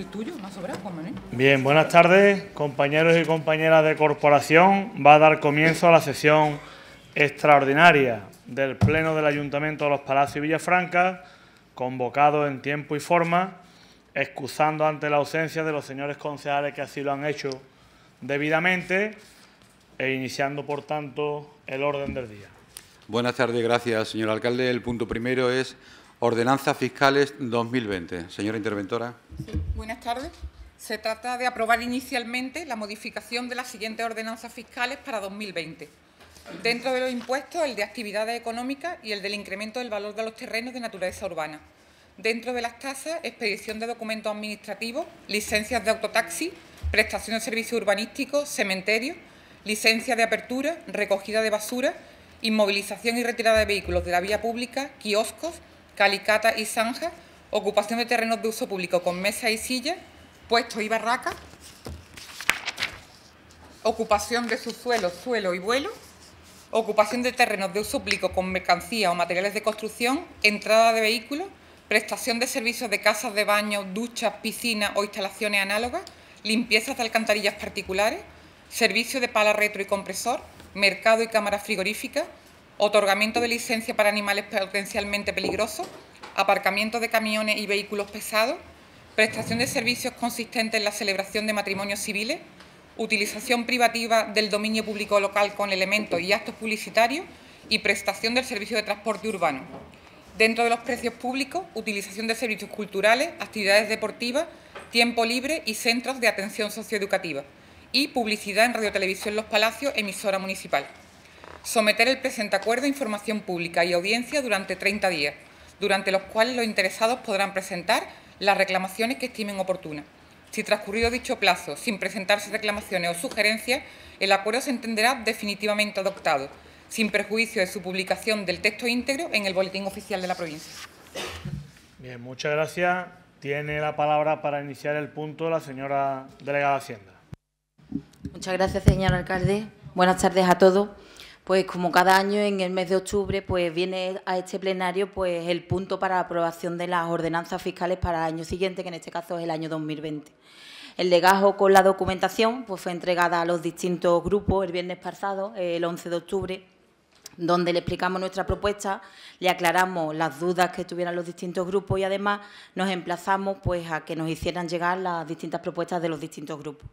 el tuyo, más Juan Bien, buenas tardes, compañeros y compañeras de corporación. Va a dar comienzo a la sesión extraordinaria del Pleno del Ayuntamiento de los Palacios y Villafranca, convocado en tiempo y forma, excusando ante la ausencia de los señores concejales que así lo han hecho debidamente e iniciando, por tanto, el orden del día. Buenas tardes, gracias, señor alcalde. El punto primero es Ordenanzas Fiscales 2020. Señora interventora. buenas tardes. Se trata de aprobar inicialmente la modificación de las siguientes ordenanzas fiscales para 2020. Dentro de los impuestos, el de actividades económicas y el del incremento del valor de los terrenos de naturaleza urbana. Dentro de las tasas, expedición de documentos administrativos, licencias de autotaxi, prestación de servicios urbanísticos, cementerio, licencia de apertura, recogida de basura, inmovilización y retirada de vehículos de la vía pública, kioscos, calicata y zanja, ocupación de terrenos de uso público con mesa y silla, puestos y barracas, ocupación de su suelo, y vuelo, ocupación de terrenos de uso público con mercancía o materiales de construcción, entrada de vehículos, prestación de servicios de casas de baño, duchas, piscinas o instalaciones análogas, limpiezas de alcantarillas particulares, servicio de pala retro y compresor, mercado y cámara frigorífica, otorgamiento de licencia para animales potencialmente peligrosos, aparcamiento de camiones y vehículos pesados, prestación de servicios consistentes en la celebración de matrimonios civiles, utilización privativa del dominio público local con elementos y actos publicitarios y prestación del servicio de transporte urbano. Dentro de los precios públicos, utilización de servicios culturales, actividades deportivas, tiempo libre y centros de atención socioeducativa y publicidad en Radio Televisión Los Palacios, emisora municipal someter el presente acuerdo a información pública y audiencia durante 30 días, durante los cuales los interesados podrán presentar las reclamaciones que estimen oportunas. Si transcurrido dicho plazo, sin presentarse reclamaciones o sugerencias, el acuerdo se entenderá definitivamente adoptado, sin perjuicio de su publicación del texto íntegro en el Boletín Oficial de la Provincia. Bien, muchas gracias. Tiene la palabra para iniciar el punto la señora delegada Hacienda. Muchas gracias, señor alcalde. Buenas tardes a todos pues como cada año en el mes de octubre, pues viene a este plenario pues el punto para la aprobación de las ordenanzas fiscales para el año siguiente, que en este caso es el año 2020. El legajo con la documentación pues fue entregada a los distintos grupos el viernes pasado, el 11 de octubre, donde le explicamos nuestra propuesta, le aclaramos las dudas que tuvieran los distintos grupos y además nos emplazamos pues a que nos hicieran llegar las distintas propuestas de los distintos grupos.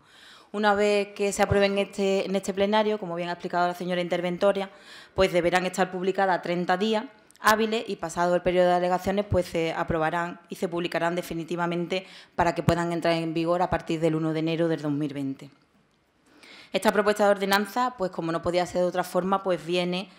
Una vez que se aprueben este, en este plenario, como bien ha explicado la señora interventoria, pues deberán estar publicadas 30 días hábiles y pasado el periodo de alegaciones, pues se aprobarán y se publicarán definitivamente para que puedan entrar en vigor a partir del 1 de enero del 2020. Esta propuesta de ordenanza, pues como no podía ser de otra forma, pues viene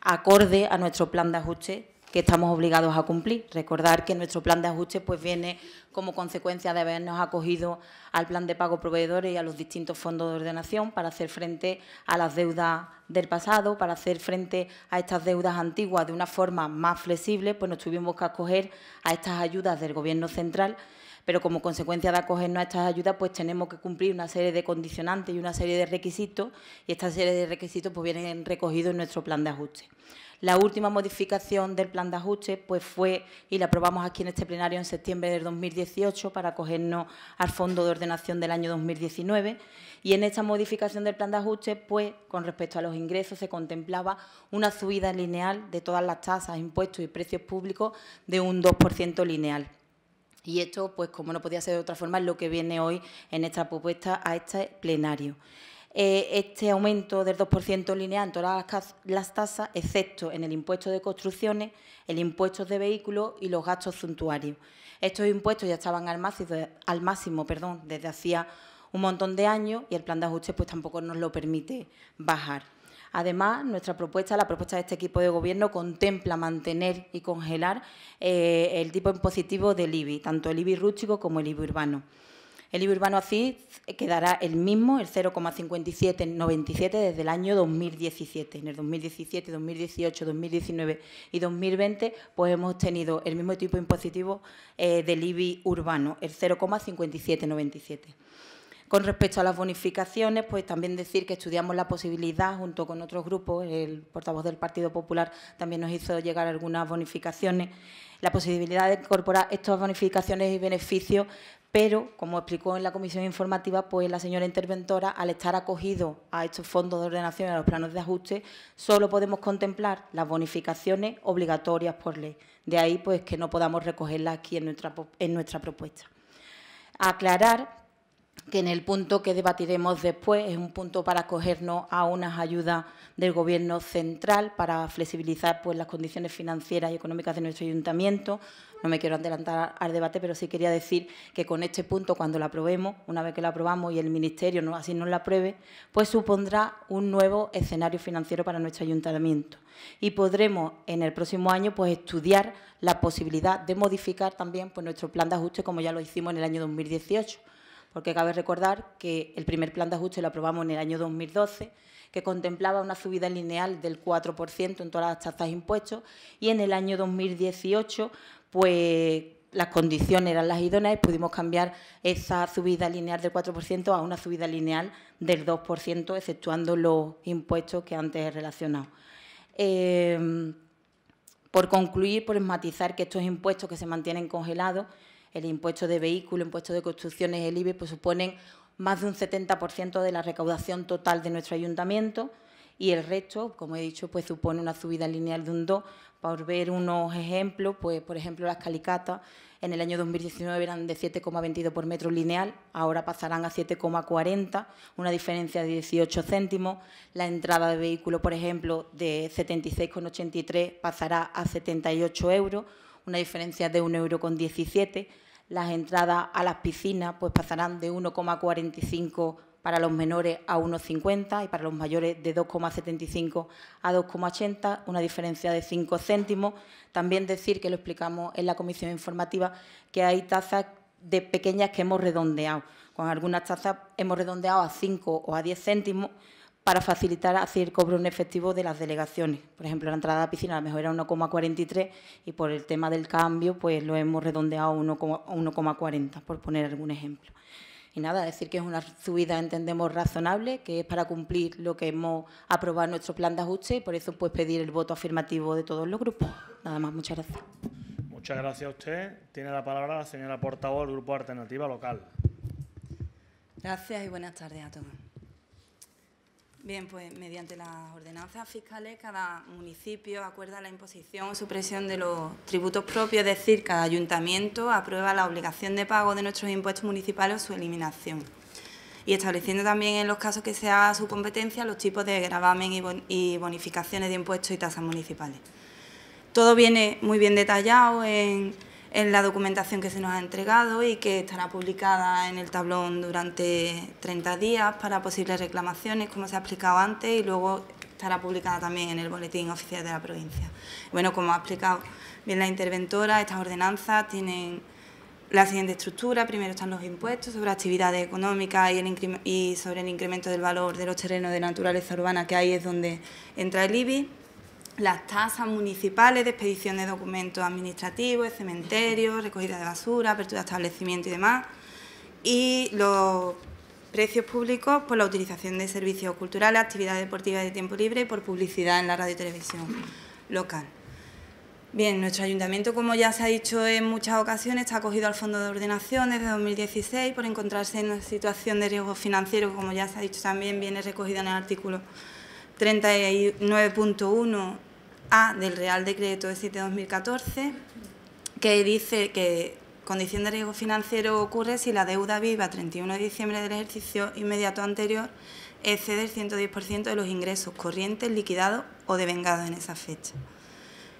acorde a nuestro plan de ajuste que estamos obligados a cumplir. Recordar que nuestro plan de ajuste pues, viene como consecuencia de habernos acogido al plan de pago proveedores y a los distintos fondos de ordenación para hacer frente a las deudas del pasado, para hacer frente a estas deudas antiguas de una forma más flexible, pues nos tuvimos que acoger a estas ayudas del Gobierno central pero como consecuencia de acogernos a estas ayudas, pues tenemos que cumplir una serie de condicionantes y una serie de requisitos, y esta serie de requisitos pues vienen recogidos en nuestro plan de ajuste. La última modificación del plan de ajuste pues fue, y la aprobamos aquí en este plenario en septiembre de 2018 para acogernos al Fondo de Ordenación del año 2019. Y en esta modificación del plan de ajuste, pues con respecto a los ingresos se contemplaba una subida lineal de todas las tasas, impuestos y precios públicos de un 2% lineal. Y esto, pues como no podía ser de otra forma, es lo que viene hoy en esta propuesta a este plenario. Eh, este aumento del 2% lineal en todas las, tasas, excepto en el impuesto de construcciones, el impuesto de vehículos y los gastos suntuarios. Estos impuestos ya estaban al máximo, perdón, desde hacía un montón de años y el plan de ajuste pues, tampoco nos lo permite bajar. Además, nuestra propuesta, la propuesta de este equipo de gobierno, contempla mantener y congelar eh, el tipo impositivo del IBI, tanto el IBI rústico como el IBI urbano. El IBI urbano así quedará el mismo, el 0,5797 desde el año 2017. En el 2017, 2018, 2019 y 2020, pues hemos tenido el mismo tipo impositivo eh, del IBI urbano, el 0,5797. Con respecto a las bonificaciones, pues también decir que estudiamos la posibilidad, junto con otros grupos, el portavoz del Partido Popular también nos hizo llegar algunas bonificaciones, la posibilidad de incorporar estas bonificaciones y beneficios pero, como explicó en la comisión informativa, pues la señora interventora, al estar acogido a estos fondos de ordenación y a los planos de ajuste, solo podemos contemplar las bonificaciones obligatorias por ley. De ahí, pues, que no podamos recogerlas aquí en nuestra, en nuestra propuesta. Aclarar que en el punto que debatiremos después es un punto para acogernos a unas ayudas del Gobierno central para flexibilizar pues, las condiciones financieras y económicas de nuestro ayuntamiento. No me quiero adelantar al debate, pero sí quería decir que con este punto, cuando lo aprobemos, una vez que lo aprobamos y el Ministerio no, así nos lo apruebe, pues supondrá un nuevo escenario financiero para nuestro ayuntamiento. Y podremos en el próximo año pues, estudiar la posibilidad de modificar también pues, nuestro plan de ajuste, como ya lo hicimos en el año 2018 porque cabe recordar que el primer plan de ajuste lo aprobamos en el año 2012, que contemplaba una subida lineal del 4% en todas las tasas de impuestos y en el año 2018 pues las condiciones eran las idóneas y pudimos cambiar esa subida lineal del 4% a una subida lineal del 2%, exceptuando los impuestos que antes he relacionado. Eh, por concluir, por matizar que estos impuestos que se mantienen congelados el impuesto de vehículo, impuesto de construcciones, el IBE pues suponen más de un 70% de la recaudación total de nuestro ayuntamiento y el resto, como he dicho, pues supone una subida lineal de un 2. Por ver unos ejemplos, pues por ejemplo las calicatas en el año 2019 eran de 7,22 por metro lineal, ahora pasarán a 7,40, una diferencia de 18 céntimos. La entrada de vehículo, por ejemplo, de 76,83 pasará a 78 euros una diferencia de 1,17 euro. Las entradas a las piscinas pues, pasarán de 1,45 para los menores a 1,50 y para los mayores de 2,75 a 2,80, una diferencia de 5 céntimos. También decir, que lo explicamos en la comisión informativa, que hay tasas de pequeñas que hemos redondeado. Con algunas tasas hemos redondeado a 5 o a 10 céntimos para facilitar hacer cobro en efectivo de las delegaciones. Por ejemplo, la entrada a la piscina a lo mejor era 1,43 y por el tema del cambio pues lo hemos redondeado a 1,40, por poner algún ejemplo. Y nada, decir que es una subida, entendemos, razonable, que es para cumplir lo que hemos aprobado en nuestro plan de ajuste y por eso pues pedir el voto afirmativo de todos los grupos. Nada más, muchas gracias. Muchas gracias a usted. Tiene la palabra la señora portavoz del Grupo Alternativa Local. Gracias y buenas tardes a todos. Bien, pues mediante las ordenanzas fiscales cada municipio acuerda la imposición o supresión de los tributos propios, es decir, cada ayuntamiento aprueba la obligación de pago de nuestros impuestos municipales o su eliminación. Y estableciendo también en los casos que sea su competencia los tipos de gravamen y bonificaciones de impuestos y tasas municipales. Todo viene muy bien detallado en en la documentación que se nos ha entregado y que estará publicada en el tablón durante 30 días para posibles reclamaciones, como se ha explicado antes, y luego estará publicada también en el Boletín Oficial de la Provincia. Bueno, como ha explicado bien la interventora, estas ordenanzas tienen la siguiente estructura. Primero están los impuestos sobre actividades económicas y, y sobre el incremento del valor de los terrenos de naturaleza urbana, que ahí es donde entra el IBI las tasas municipales de expedición de documentos administrativos, cementerios, recogida de basura, apertura de establecimiento y demás, y los precios públicos por la utilización de servicios culturales, actividades deportivas de tiempo libre y por publicidad en la radio y televisión local. Bien, nuestro ayuntamiento, como ya se ha dicho en muchas ocasiones, está acogido al Fondo de Ordenación desde 2016 por encontrarse en una situación de riesgo financiero, como ya se ha dicho también, viene recogido en el artículo 39.1 a del Real Decreto de 7-2014, que dice que condición de riesgo financiero ocurre si la deuda viva 31 de diciembre del ejercicio inmediato anterior excede el 110% de los ingresos corrientes liquidados o devengados en esa fecha.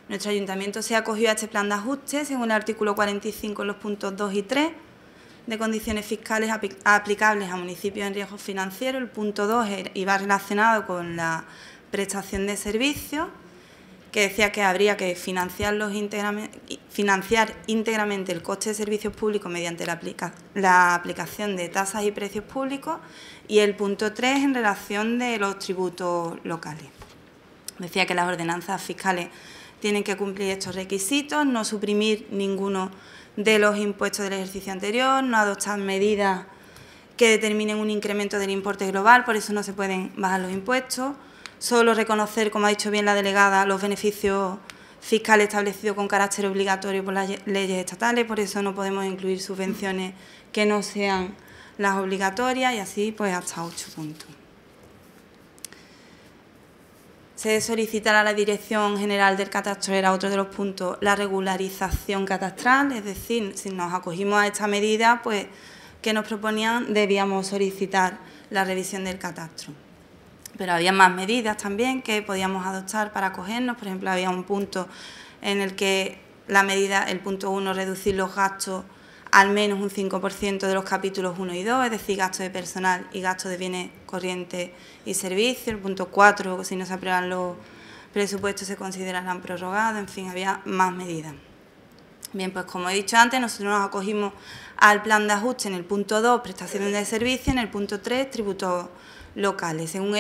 Nuestro ayuntamiento se ha acogido a este plan de ajuste según el artículo 45 en los puntos 2 y 3 de condiciones fiscales aplicables a municipios en riesgo financiero. El punto 2 iba relacionado con la prestación de servicios que decía que habría que financiar íntegramente el coste de servicios públicos mediante la, la aplicación de tasas y precios públicos y el punto 3 en relación de los tributos locales. Decía que las ordenanzas fiscales tienen que cumplir estos requisitos, no suprimir ninguno de los impuestos del ejercicio anterior, no adoptar medidas que determinen un incremento del importe global, por eso no se pueden bajar los impuestos, solo reconocer, como ha dicho bien la delegada, los beneficios fiscales establecidos con carácter obligatorio por las leyes estatales, por eso no podemos incluir subvenciones que no sean las obligatorias y así pues hasta ocho puntos. Se solicitará a la Dirección General del Catastro, era otro de los puntos, la regularización catastral, es decir, si nos acogimos a esta medida, pues que nos proponían debíamos solicitar la revisión del catastro pero había más medidas también que podíamos adoptar para acogernos. Por ejemplo, había un punto en el que la medida, el punto 1, reducir los gastos al menos un 5% de los capítulos 1 y 2, es decir, gastos de personal y gastos de bienes corrientes y servicios. El punto 4, si no se aprueban los presupuestos, se considerarán prorrogados. En fin, había más medidas. Bien, pues como he dicho antes, nosotros nos acogimos al plan de ajuste en el punto 2, prestación de servicio, en el punto 3, tributos locales. En un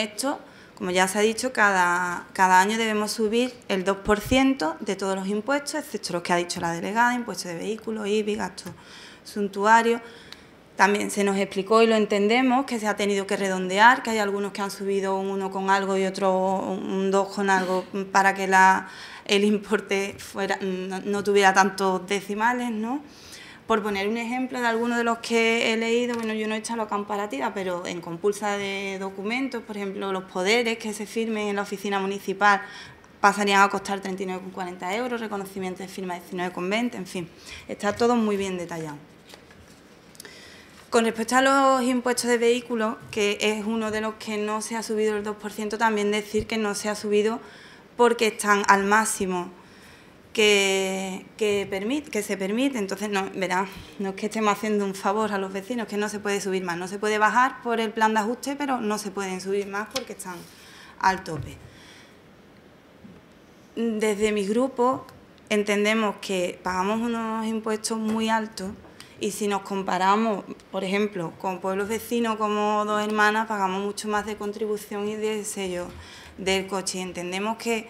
como ya se ha dicho, cada, año debemos subir el 2% de todos los impuestos, excepto los que ha dicho la delegada, impuestos de vehículos, IBI, gastos suntuarios. También se nos explicó y lo entendemos que se ha tenido que redondear, que hay algunos que han subido un 1 con algo y otro un 2 con algo para que el importe no, no tuviera tantos decimales, ¿no? Por poner un ejemplo de alguno de los que he leído, bueno, yo no he hecho la comparativa, pero en compulsa de documentos, por ejemplo, los poderes que se firmen en la oficina municipal pasarían a costar 39,40 euros, reconocimiento de firma 19,20, en fin, está todo muy bien detallado. Con respecto a los impuestos de vehículos, que es uno de los que no se ha subido el 2%, también decir que no se ha subido porque están al máximo que, que, que se permite. Entonces, no, verá, no es que estemos haciendo un favor a los vecinos, que no se puede subir más. No se puede bajar por el plan de ajuste, pero no se pueden subir más porque están al tope. Desde mi grupo entendemos que pagamos unos impuestos muy altos y si nos comparamos, por ejemplo, con pueblos vecinos como dos hermanas, pagamos mucho más de contribución y de sello del coche. Entendemos que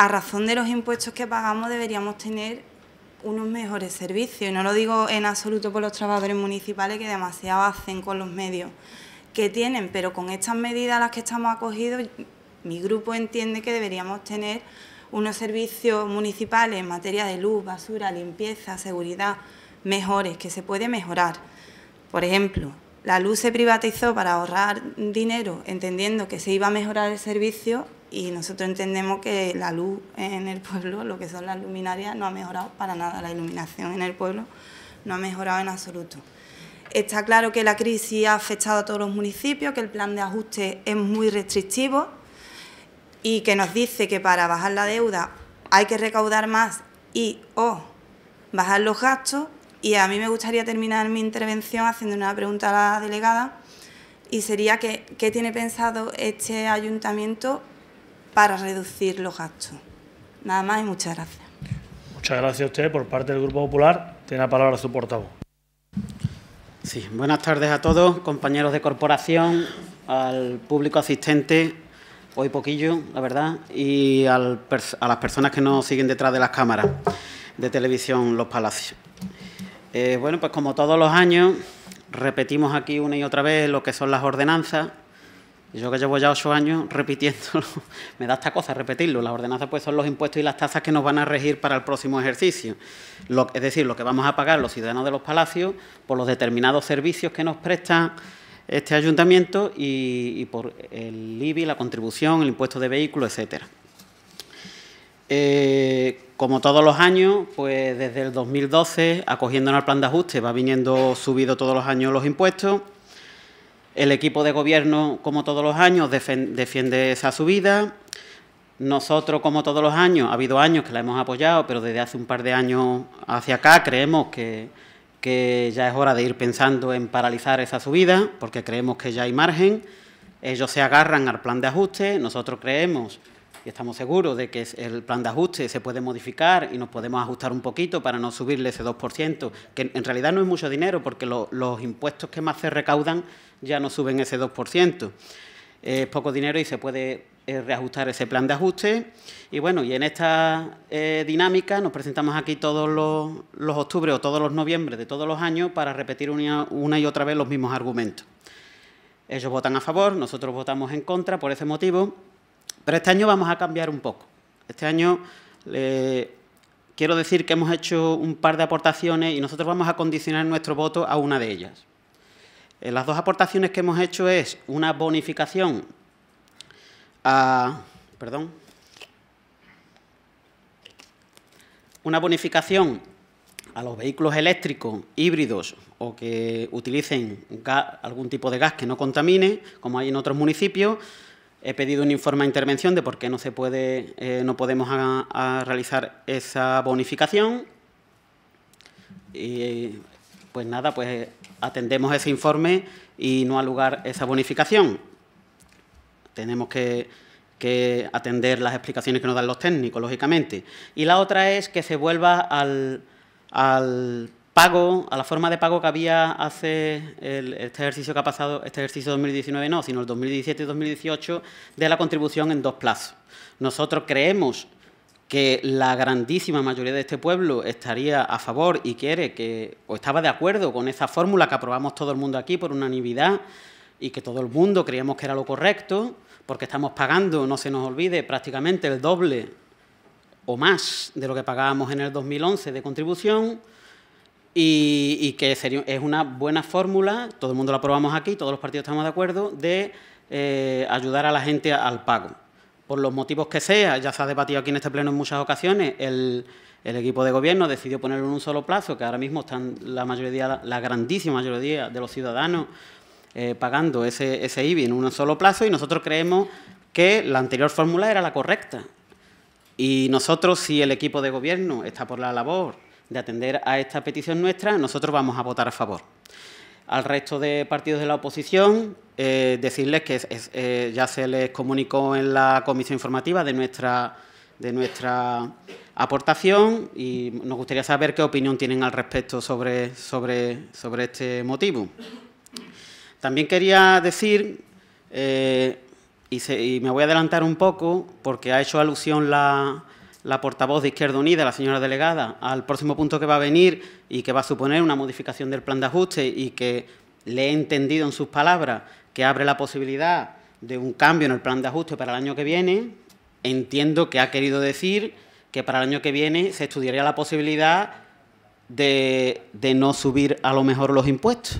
a razón de los impuestos que pagamos deberíamos tener unos mejores servicios. Y no lo digo en absoluto por los trabajadores municipales que demasiado hacen con los medios que tienen, pero con estas medidas a las que estamos acogidos, mi grupo entiende que deberíamos tener unos servicios municipales en materia de luz, basura, limpieza, seguridad, mejores, que se puede mejorar. Por ejemplo, la luz se privatizó para ahorrar dinero, entendiendo que se iba a mejorar el servicio y nosotros entendemos que la luz en el pueblo, lo que son las luminarias, no ha mejorado para nada, la iluminación en el pueblo no ha mejorado en absoluto. Está claro que la crisis ha afectado a todos los municipios, que el plan de ajuste es muy restrictivo y que nos dice que para bajar la deuda hay que recaudar más y o bajar los gastos. Y a mí me gustaría terminar mi intervención haciendo una pregunta a la delegada y sería que, qué tiene pensado este ayuntamiento para reducir los gastos. Nada más y muchas gracias. Muchas gracias a usted por parte del Grupo Popular. Tiene la palabra su portavoz. Sí, buenas tardes a todos, compañeros de corporación, al público asistente, hoy poquillo, la verdad, y al, a las personas que nos siguen detrás de las cámaras de televisión Los Palacios. Eh, bueno, pues como todos los años, repetimos aquí una y otra vez lo que son las ordenanzas yo que llevo ya ocho años repitiéndolo, me da esta cosa repetirlo. Las ordenanzas pues son los impuestos y las tasas que nos van a regir para el próximo ejercicio. es decir, lo que vamos a pagar los ciudadanos de los palacios por los determinados servicios que nos presta este ayuntamiento y, por el IBI, la contribución, el impuesto de vehículos, etcétera. Eh, como todos los años, pues desde el 2012, acogiéndonos al plan de ajuste, va viniendo subido todos los años los impuestos. El equipo de gobierno, como todos los años, defiende esa subida. Nosotros, como todos los años, ha habido años que la hemos apoyado, pero desde hace un par de años hacia acá creemos que, ya es hora de ir pensando en paralizar esa subida, porque creemos que ya hay margen. Ellos se agarran al plan de ajuste, nosotros creemos y estamos seguros de que el plan de ajuste se puede modificar y nos podemos ajustar un poquito para no subirle ese 2%, que en realidad no es mucho dinero porque los impuestos que más se recaudan ya no suben ese 2%. Es poco dinero y se puede eh, reajustar ese plan de ajuste. Y bueno, y en esta eh, dinámica nos presentamos aquí todos los, octubres... octubre o todos los noviembre de todos los años para repetir una y otra vez los mismos argumentos. Ellos votan a favor, nosotros votamos en contra por ese motivo pero este año vamos a cambiar un poco. Este año quiero decir que hemos hecho un par de aportaciones y nosotros vamos a condicionar nuestro voto a una de ellas. Eh, las dos aportaciones que hemos hecho es una bonificación a... Perdón. Una bonificación a los vehículos eléctricos, híbridos o que utilicen algún tipo de gas que no contamine, como hay en otros municipios, He pedido un informe a intervención de por qué no, se puede, eh, no podemos realizar esa bonificación. Y, pues nada, pues atendemos ese informe y no ha lugar esa bonificación. Tenemos que, atender las explicaciones que nos dan los técnicos, lógicamente. Y la otra es que se vuelva al a la forma de pago que había hace este ejercicio que ha pasado, este ejercicio 2019 no, sino el 2017 y 2018, de la contribución en dos plazos. Nosotros creemos que la grandísima mayoría de este pueblo estaría a favor y quiere que, o estaba de acuerdo con esa fórmula que aprobamos todo el mundo aquí por unanimidad y que todo el mundo creíamos que era lo correcto, porque estamos pagando, no se nos olvide, prácticamente el doble o más de lo que pagábamos en el 2011 de contribución, y, que es una buena fórmula, todo el mundo la aprobamos aquí, todos los partidos estamos de acuerdo, de eh, ayudar a la gente al pago. Por los motivos que sea, ya se ha debatido aquí en este pleno en muchas ocasiones, el, equipo de gobierno decidió ponerlo en un solo plazo, que ahora mismo están la mayoría, la grandísima mayoría de los ciudadanos eh, pagando ese, ese IBI en un solo plazo y nosotros creemos que la anterior fórmula era la correcta. Y nosotros, si el equipo de gobierno está por la labor de atender a esta petición nuestra, nosotros vamos a votar a favor. Al resto de partidos de la oposición, eh, decirles que eh, ya se les comunicó en la comisión informativa de nuestra, de nuestra aportación y nos gustaría saber qué opinión tienen al respecto sobre, sobre, sobre este motivo. También quería decir, eh, y, me voy a adelantar un poco, porque ha hecho alusión la, la portavoz de Izquierda Unida, la señora delegada, al próximo punto que va a venir y que va a suponer una modificación del plan de ajuste y que le he entendido en sus palabras que abre la posibilidad de un cambio en el plan de ajuste para el año que viene, entiendo que ha querido decir que para el año que viene se estudiaría la posibilidad de, no subir a lo mejor los impuestos.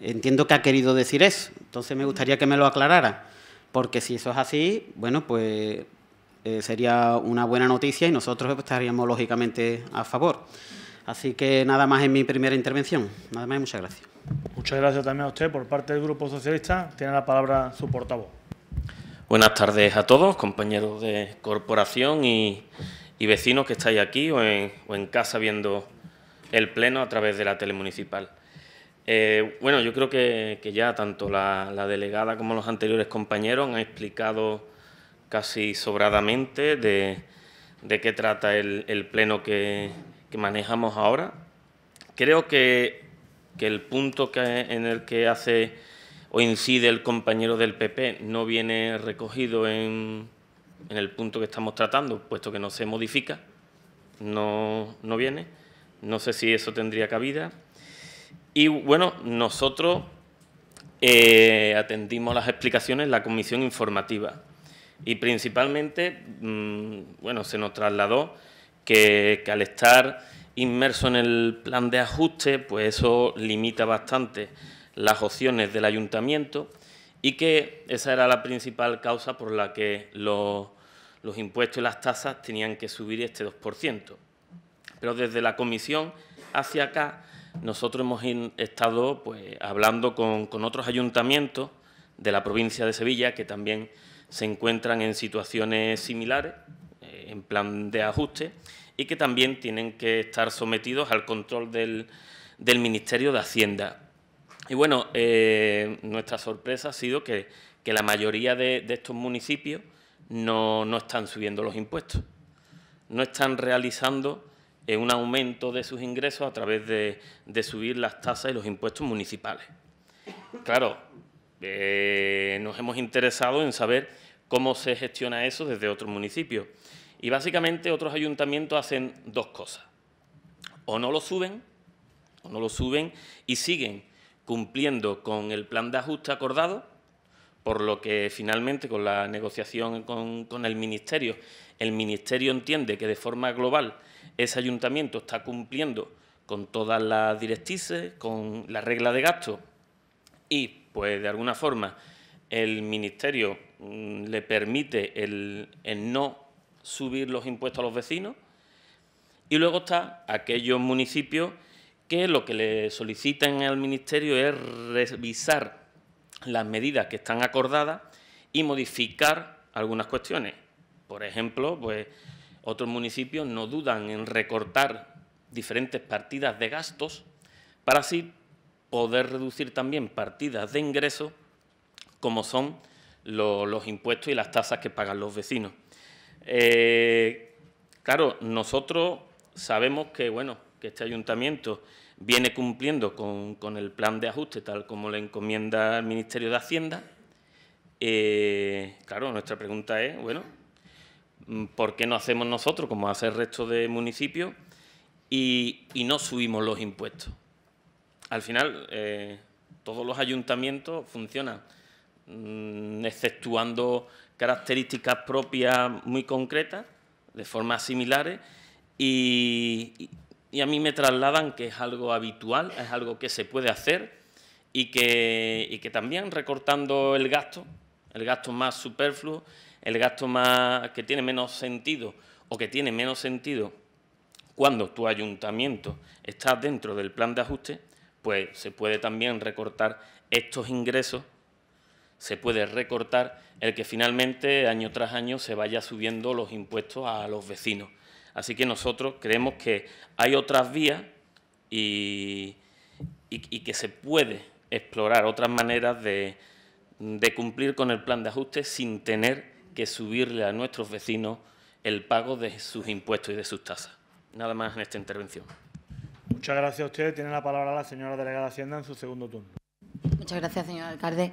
Entiendo que ha querido decir eso. Entonces me gustaría que me lo aclarara, porque si eso es así, bueno, pues eh, sería una buena noticia y nosotros estaríamos lógicamente a favor. Así que nada más en mi primera intervención. Nada más y muchas gracias. Muchas gracias también a usted. Por parte del Grupo Socialista tiene la palabra su portavoz. Buenas tardes a todos, compañeros de corporación y, vecinos que estáis aquí o en, casa viendo el Pleno a través de la Telemunicipal. Eh, bueno, yo creo que, ya tanto la, la, delegada como los anteriores compañeros han explicado casi sobradamente de, qué trata el, pleno que, manejamos ahora. Creo que, el punto que, en el que hace o incide el compañero del PP no viene recogido en, el punto que estamos tratando, puesto que no se modifica, no, viene. No sé si eso tendría cabida. Y bueno, nosotros eh, atendimos las explicaciones en la comisión informativa. Y principalmente, mm, bueno, se nos trasladó que, al estar inmerso en el plan de ajuste, pues eso limita bastante las opciones del ayuntamiento y que esa era la principal causa por la que los, los, impuestos y las tasas tenían que subir este 2%. Pero desde la comisión hacia acá nosotros hemos estado pues, hablando con, con otros ayuntamientos de la provincia de Sevilla que también se encuentran en situaciones similares, eh, en plan de ajuste, y que también tienen que estar sometidos al control del, Ministerio de Hacienda. Y bueno, eh, nuestra sorpresa ha sido que, la mayoría de, estos municipios no, están subiendo los impuestos, no están realizando eh, un aumento de sus ingresos a través de, de subir las tasas y los impuestos municipales. Claro, eh, nos hemos interesado en saber cómo se gestiona eso desde otros municipios. Y básicamente otros ayuntamientos hacen dos cosas. O no lo suben, o no lo suben y siguen cumpliendo con el plan de ajuste acordado, por lo que finalmente con la negociación con, el Ministerio, el Ministerio entiende que de forma global ese ayuntamiento está cumpliendo con todas las directrices, con la regla de gasto y pues de alguna forma el ministerio mm, le permite el, no subir los impuestos a los vecinos y luego está aquellos municipios que lo que le solicitan al ministerio es revisar las medidas que están acordadas y modificar algunas cuestiones. Por ejemplo, pues otros municipios no dudan en recortar diferentes partidas de gastos para así poder reducir también partidas de ingresos como son los impuestos y las tasas que pagan los vecinos. Eh, claro, nosotros sabemos que, bueno, que este ayuntamiento viene cumpliendo con, el plan de ajuste tal como le encomienda el Ministerio de Hacienda. Eh, claro, nuestra pregunta es, bueno, ¿por qué no hacemos nosotros como hace el resto de municipios y no subimos los impuestos? al final, eh, todos los ayuntamientos funcionan, mm, exceptuando características propias muy concretas, de formas similares, y, a mí me trasladan que es algo habitual, es algo que se puede hacer y que, que también recortando el gasto, el gasto más superfluo, el gasto más que tiene menos sentido o que tiene menos sentido cuando tu ayuntamiento está dentro del plan de ajuste, pues se puede también recortar estos ingresos, se puede recortar el que finalmente año tras año se vaya subiendo los impuestos a los vecinos. Así que nosotros creemos que hay otras vías y, que se puede explorar otras maneras de, de cumplir con el plan de ajuste sin tener que subirle a nuestros vecinos el pago de sus impuestos y de sus tasas. Nada más en esta intervención. Muchas gracias a ustedes. Tiene la palabra la señora delegada de Hacienda en su segundo turno. Muchas gracias, señor alcalde.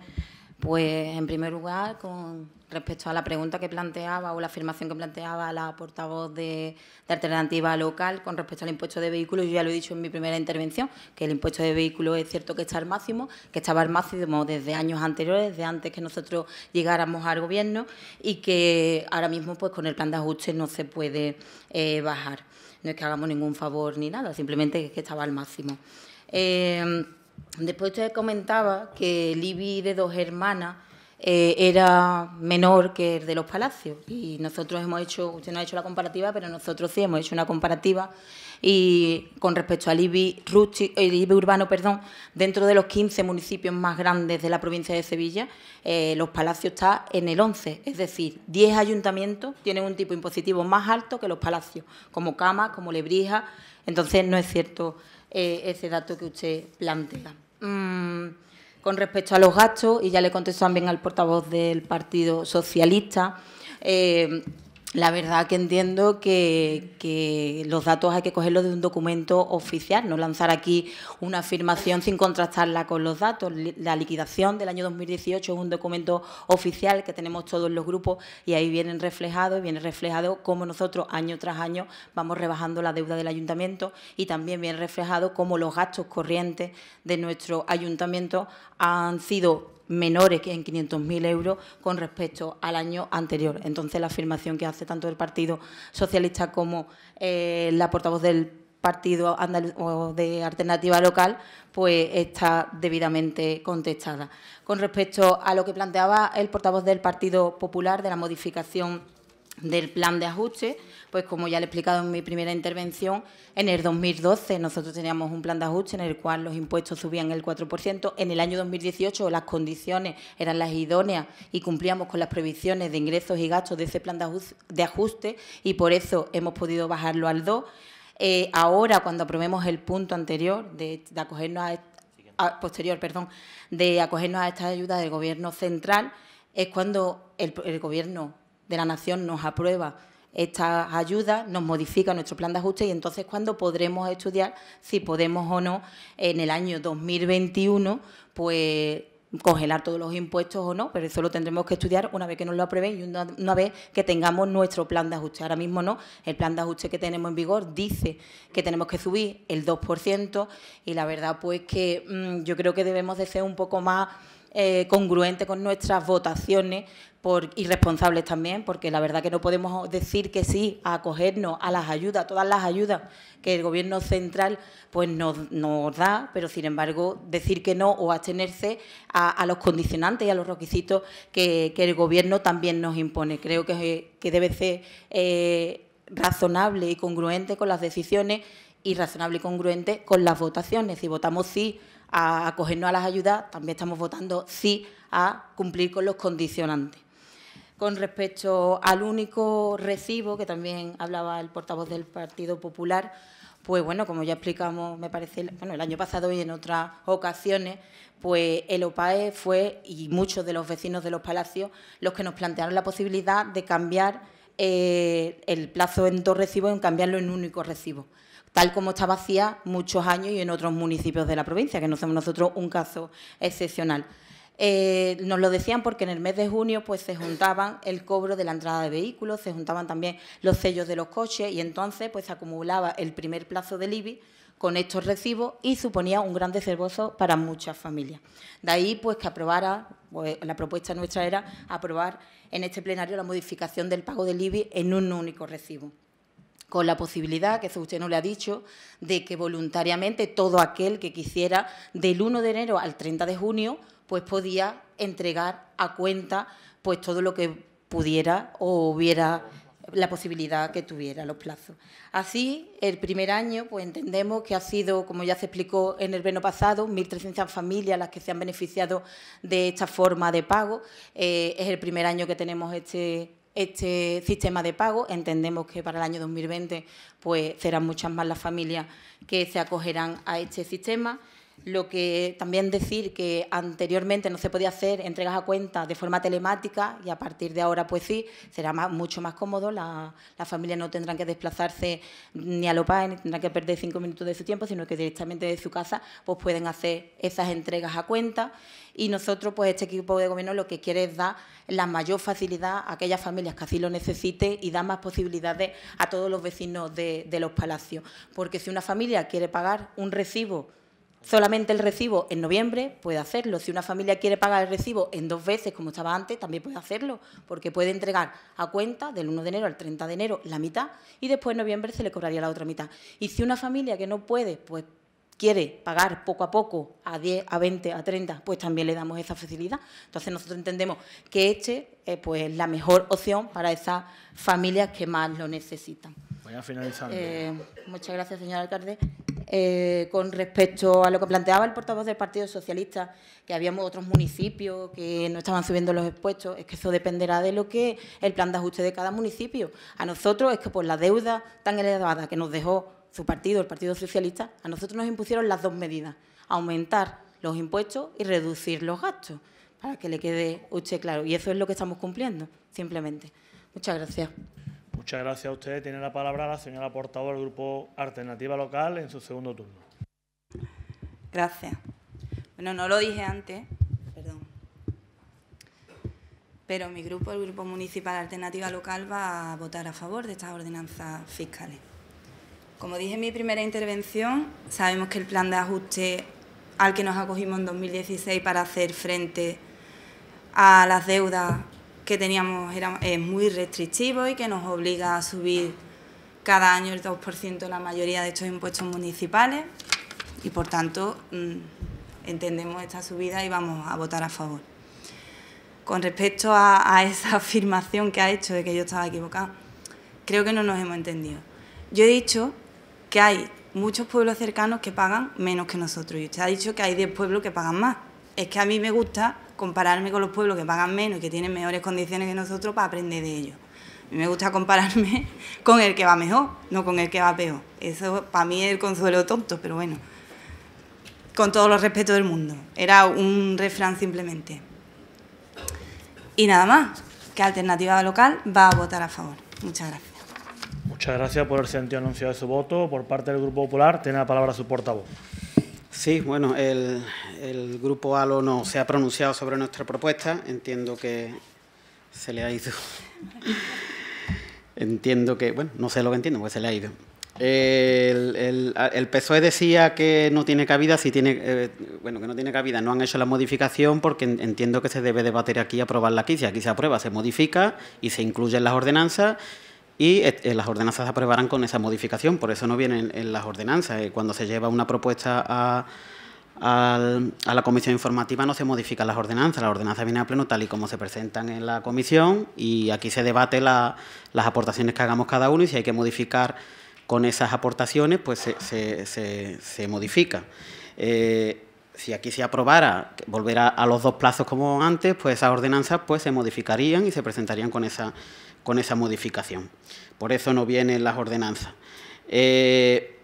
Pues, en primer lugar, con respecto a la pregunta que planteaba o la afirmación que planteaba la portavoz de, Alternativa Local con respecto al impuesto de vehículos, yo ya lo he dicho en mi primera intervención, que el impuesto de vehículos es cierto que está al máximo, que estaba al máximo desde años anteriores, desde antes que nosotros llegáramos al Gobierno y que ahora mismo, pues, con el plan de ajuste no se puede eh, bajar no es que hagamos ningún favor ni nada, simplemente es que estaba al máximo. Em, después te comentaba que el de dos hermanas eh, era menor que el de los palacios y nosotros hemos hecho, usted no ha hecho la comparativa, pero nosotros sí hemos hecho una comparativa y con respecto al IBI, urbano, perdón, dentro de los 15 municipios más grandes de la provincia de Sevilla, eh, Los Palacios están en el 11, es decir, 10 ayuntamientos tienen un tipo impositivo más alto que Los Palacios, como Cama, como Lebrija, entonces no es cierto eh, ese dato que usted plantea. Mm, con respecto a los gastos, y ya le contesto también al portavoz del Partido Socialista, eh, la verdad que entiendo que, los datos hay que cogerlos de un documento oficial, no lanzar aquí una afirmación sin contrastarla con los datos. La liquidación del año 2018 es un documento oficial que tenemos todos los grupos y ahí vienen reflejados, viene reflejado cómo nosotros año tras año vamos rebajando la deuda del ayuntamiento y también viene reflejado cómo los gastos corrientes de nuestro ayuntamiento han sido menores que en 500.000 euros con respecto al año anterior. Entonces, la afirmación que hace tanto el Partido Socialista como eh, la portavoz del Partido de Alternativa Local, pues está debidamente contestada. Con respecto a lo que planteaba el portavoz del Partido Popular de la modificación del plan de ajuste, pues como ya le he explicado en mi primera intervención, en el 2012 nosotros teníamos un plan de ajuste en el cual los impuestos subían el 4%, en el año 2018 las condiciones eran las idóneas y cumplíamos con las previsiones de ingresos y gastos de ese plan de ajuste y por eso hemos podido bajarlo al 2%. Eh, ahora, cuando aprobemos el punto anterior de, acogernos a, posterior, perdón, de acogernos a esta ayuda del Gobierno central, es cuando el Gobierno de la Nación nos aprueba estas ayudas, nos modifica nuestro plan de ajuste y entonces cuando podremos estudiar si podemos o no en el año 2021 pues congelar todos los impuestos o no, pero eso lo tendremos que estudiar una vez que nos lo aprueben y una, vez que tengamos nuestro plan de ajuste. Ahora mismo no, el plan de ajuste que tenemos en vigor dice que tenemos que subir el 2% y la verdad pues que mm, yo creo que debemos de ser un poco más eh, congruente con nuestras votaciones por, y responsables también, porque la verdad que no podemos decir que sí a acogernos a las ayudas, a todas las ayudas que el Gobierno central pues nos, da, pero sin embargo decir que no o abstenerse a, los condicionantes y a los requisitos que, el Gobierno también nos impone. Creo que, debe ser eh, razonable y congruente con las decisiones y razonable y congruente con las votaciones. Si votamos sí a acogernos a las ayudas, también estamos votando sí a cumplir con los condicionantes. Con respecto al único recibo, que también hablaba el portavoz del Partido Popular, pues bueno, como ya explicamos, me parece, bueno, el año pasado y en otras ocasiones, pues el OPAE fue, y muchos de los vecinos de los palacios, los que nos plantearon la posibilidad de cambiar eh, el plazo en dos recibos, en cambiarlo en un único recibo tal como estaba hacía muchos años y en otros municipios de la provincia, que no somos nosotros un caso excepcional. Eh, nos lo decían porque en el mes de junio pues se juntaban el cobro de la entrada de vehículos, se juntaban también los sellos de los coches y entonces pues se acumulaba el primer plazo del IBI con estos recibos y suponía un gran desembolso para muchas familias. De ahí pues que aprobara, pues, la propuesta nuestra era aprobar en este plenario la modificación del pago del IBI en un único recibo con la posibilidad, que eso usted no le ha dicho, de que voluntariamente todo aquel que quisiera, del 1 de enero al 30 de junio, pues podía entregar a cuenta pues todo lo que pudiera o hubiera la posibilidad que tuviera los plazos. Así, el primer año, pues entendemos que ha sido, como ya se explicó en el verano pasado, 1.300 familias las que se han beneficiado de esta forma de pago. Eh, es el primer año que tenemos este este sistema de pago. Entendemos que para el año 2020 pues, serán muchas más las familias que se acogerán a este sistema. Lo que también decir que anteriormente no se podía hacer entregas a cuenta de forma telemática y a partir de ahora, pues sí, será mucho más cómodo. Las la familias no tendrán que desplazarse ni a Lopaz, ni tendrán que perder cinco minutos de su tiempo, sino que directamente de su casa pues pueden hacer esas entregas a cuenta y nosotros, pues este equipo de gobierno lo que quiere es dar la mayor facilidad a aquellas familias que así lo necesiten y dar más posibilidades a todos los vecinos de, los palacios. Porque si una familia quiere pagar un recibo solamente el recibo en noviembre, puede hacerlo. Si una familia quiere pagar el recibo en dos veces, como estaba antes, también puede hacerlo, porque puede entregar a cuenta del 1 de enero al 30 de enero la mitad y después en noviembre se le cobraría la otra mitad. Y si una familia que no puede, pues quiere pagar poco a poco, a 10, a 20, a 30, pues también le damos esa facilidad. Entonces nosotros entendemos que este eh, pues, es la mejor opción para esas familias que más lo necesitan. Voy a finalizar. Eh, muchas gracias, señor alcalde. Eh, con respecto a lo que planteaba el portavoz del Partido Socialista, que habíamos otros municipios que no estaban subiendo los expuestos, es que eso dependerá de lo que el plan de ajuste de cada municipio. A nosotros es que por pues, la deuda tan elevada que nos dejó su partido, el Partido Socialista, a nosotros nos impusieron las dos medidas, aumentar los impuestos y reducir los gastos, para que le quede usted claro. Y eso es lo que estamos cumpliendo, simplemente. Muchas gracias. Muchas gracias a usted. Tiene la palabra la señora portavoz del Grupo Alternativa Local en su segundo turno. Gracias. Bueno, no lo dije antes, perdón. Pero mi grupo, el Grupo Municipal Alternativa Local, va a votar a favor de estas ordenanzas fiscales. Como dije en mi primera intervención, sabemos que el plan de ajuste al que nos acogimos en 2016 para hacer frente a las deudas que teníamos es muy restrictivo y que nos obliga a subir cada año el 2% la mayoría de estos impuestos municipales y por tanto mm, entendemos esta subida y vamos a votar a favor. Con respecto a, a esa afirmación que ha hecho de que yo estaba equivocada, creo que no nos hemos entendido. Yo he dicho que hay muchos pueblos cercanos que pagan menos que nosotros. Y usted ha dicho que hay 10 pueblos que pagan más. Es que a mí me gusta compararme con los pueblos que pagan menos y que tienen mejores condiciones que nosotros para aprender de ellos. A mí me gusta compararme con el que va mejor, no con el que va peor. Eso para mí es el consuelo tonto, pero bueno. Con todos los respetos del mundo. Era un refrán simplemente. Y nada más, que Alternativa Local va a votar a favor. Muchas gracias. Muchas gracias por el sentido anunciado de su voto. Por parte del Grupo Popular, tiene la palabra su portavoz. Sí, bueno, el, Grupo ALO no se ha pronunciado sobre nuestra propuesta. Entiendo que se le ha ido. entiendo que, bueno, no sé lo que entiendo, pues se le ha ido. El, PSOE decía que no tiene cabida, si tiene, eh, bueno, que no tiene cabida, no han hecho la modificación porque entiendo que se debe debatir aquí y aprobarla aquí. Si aquí se aprueba, se modifica y se incluye en las ordenanzas y eh, eh, las ordenanzas se aprobarán con esa modificación, por eso no vienen en eh, las ordenanzas. Cuando se lleva una propuesta a, la comisión informativa no se modifican las ordenanzas, las ordenanzas vienen a pleno tal y como se presentan en la comisión y aquí se debate las aportaciones que hagamos cada uno y si hay que modificar con esas aportaciones, pues se, modifica. si aquí se aprobara volver a, los dos plazos como antes, pues esas ordenanzas pues, se modificarían y se presentarían con esa con esa modificación. Por eso no vienen las ordenanzas. Eh,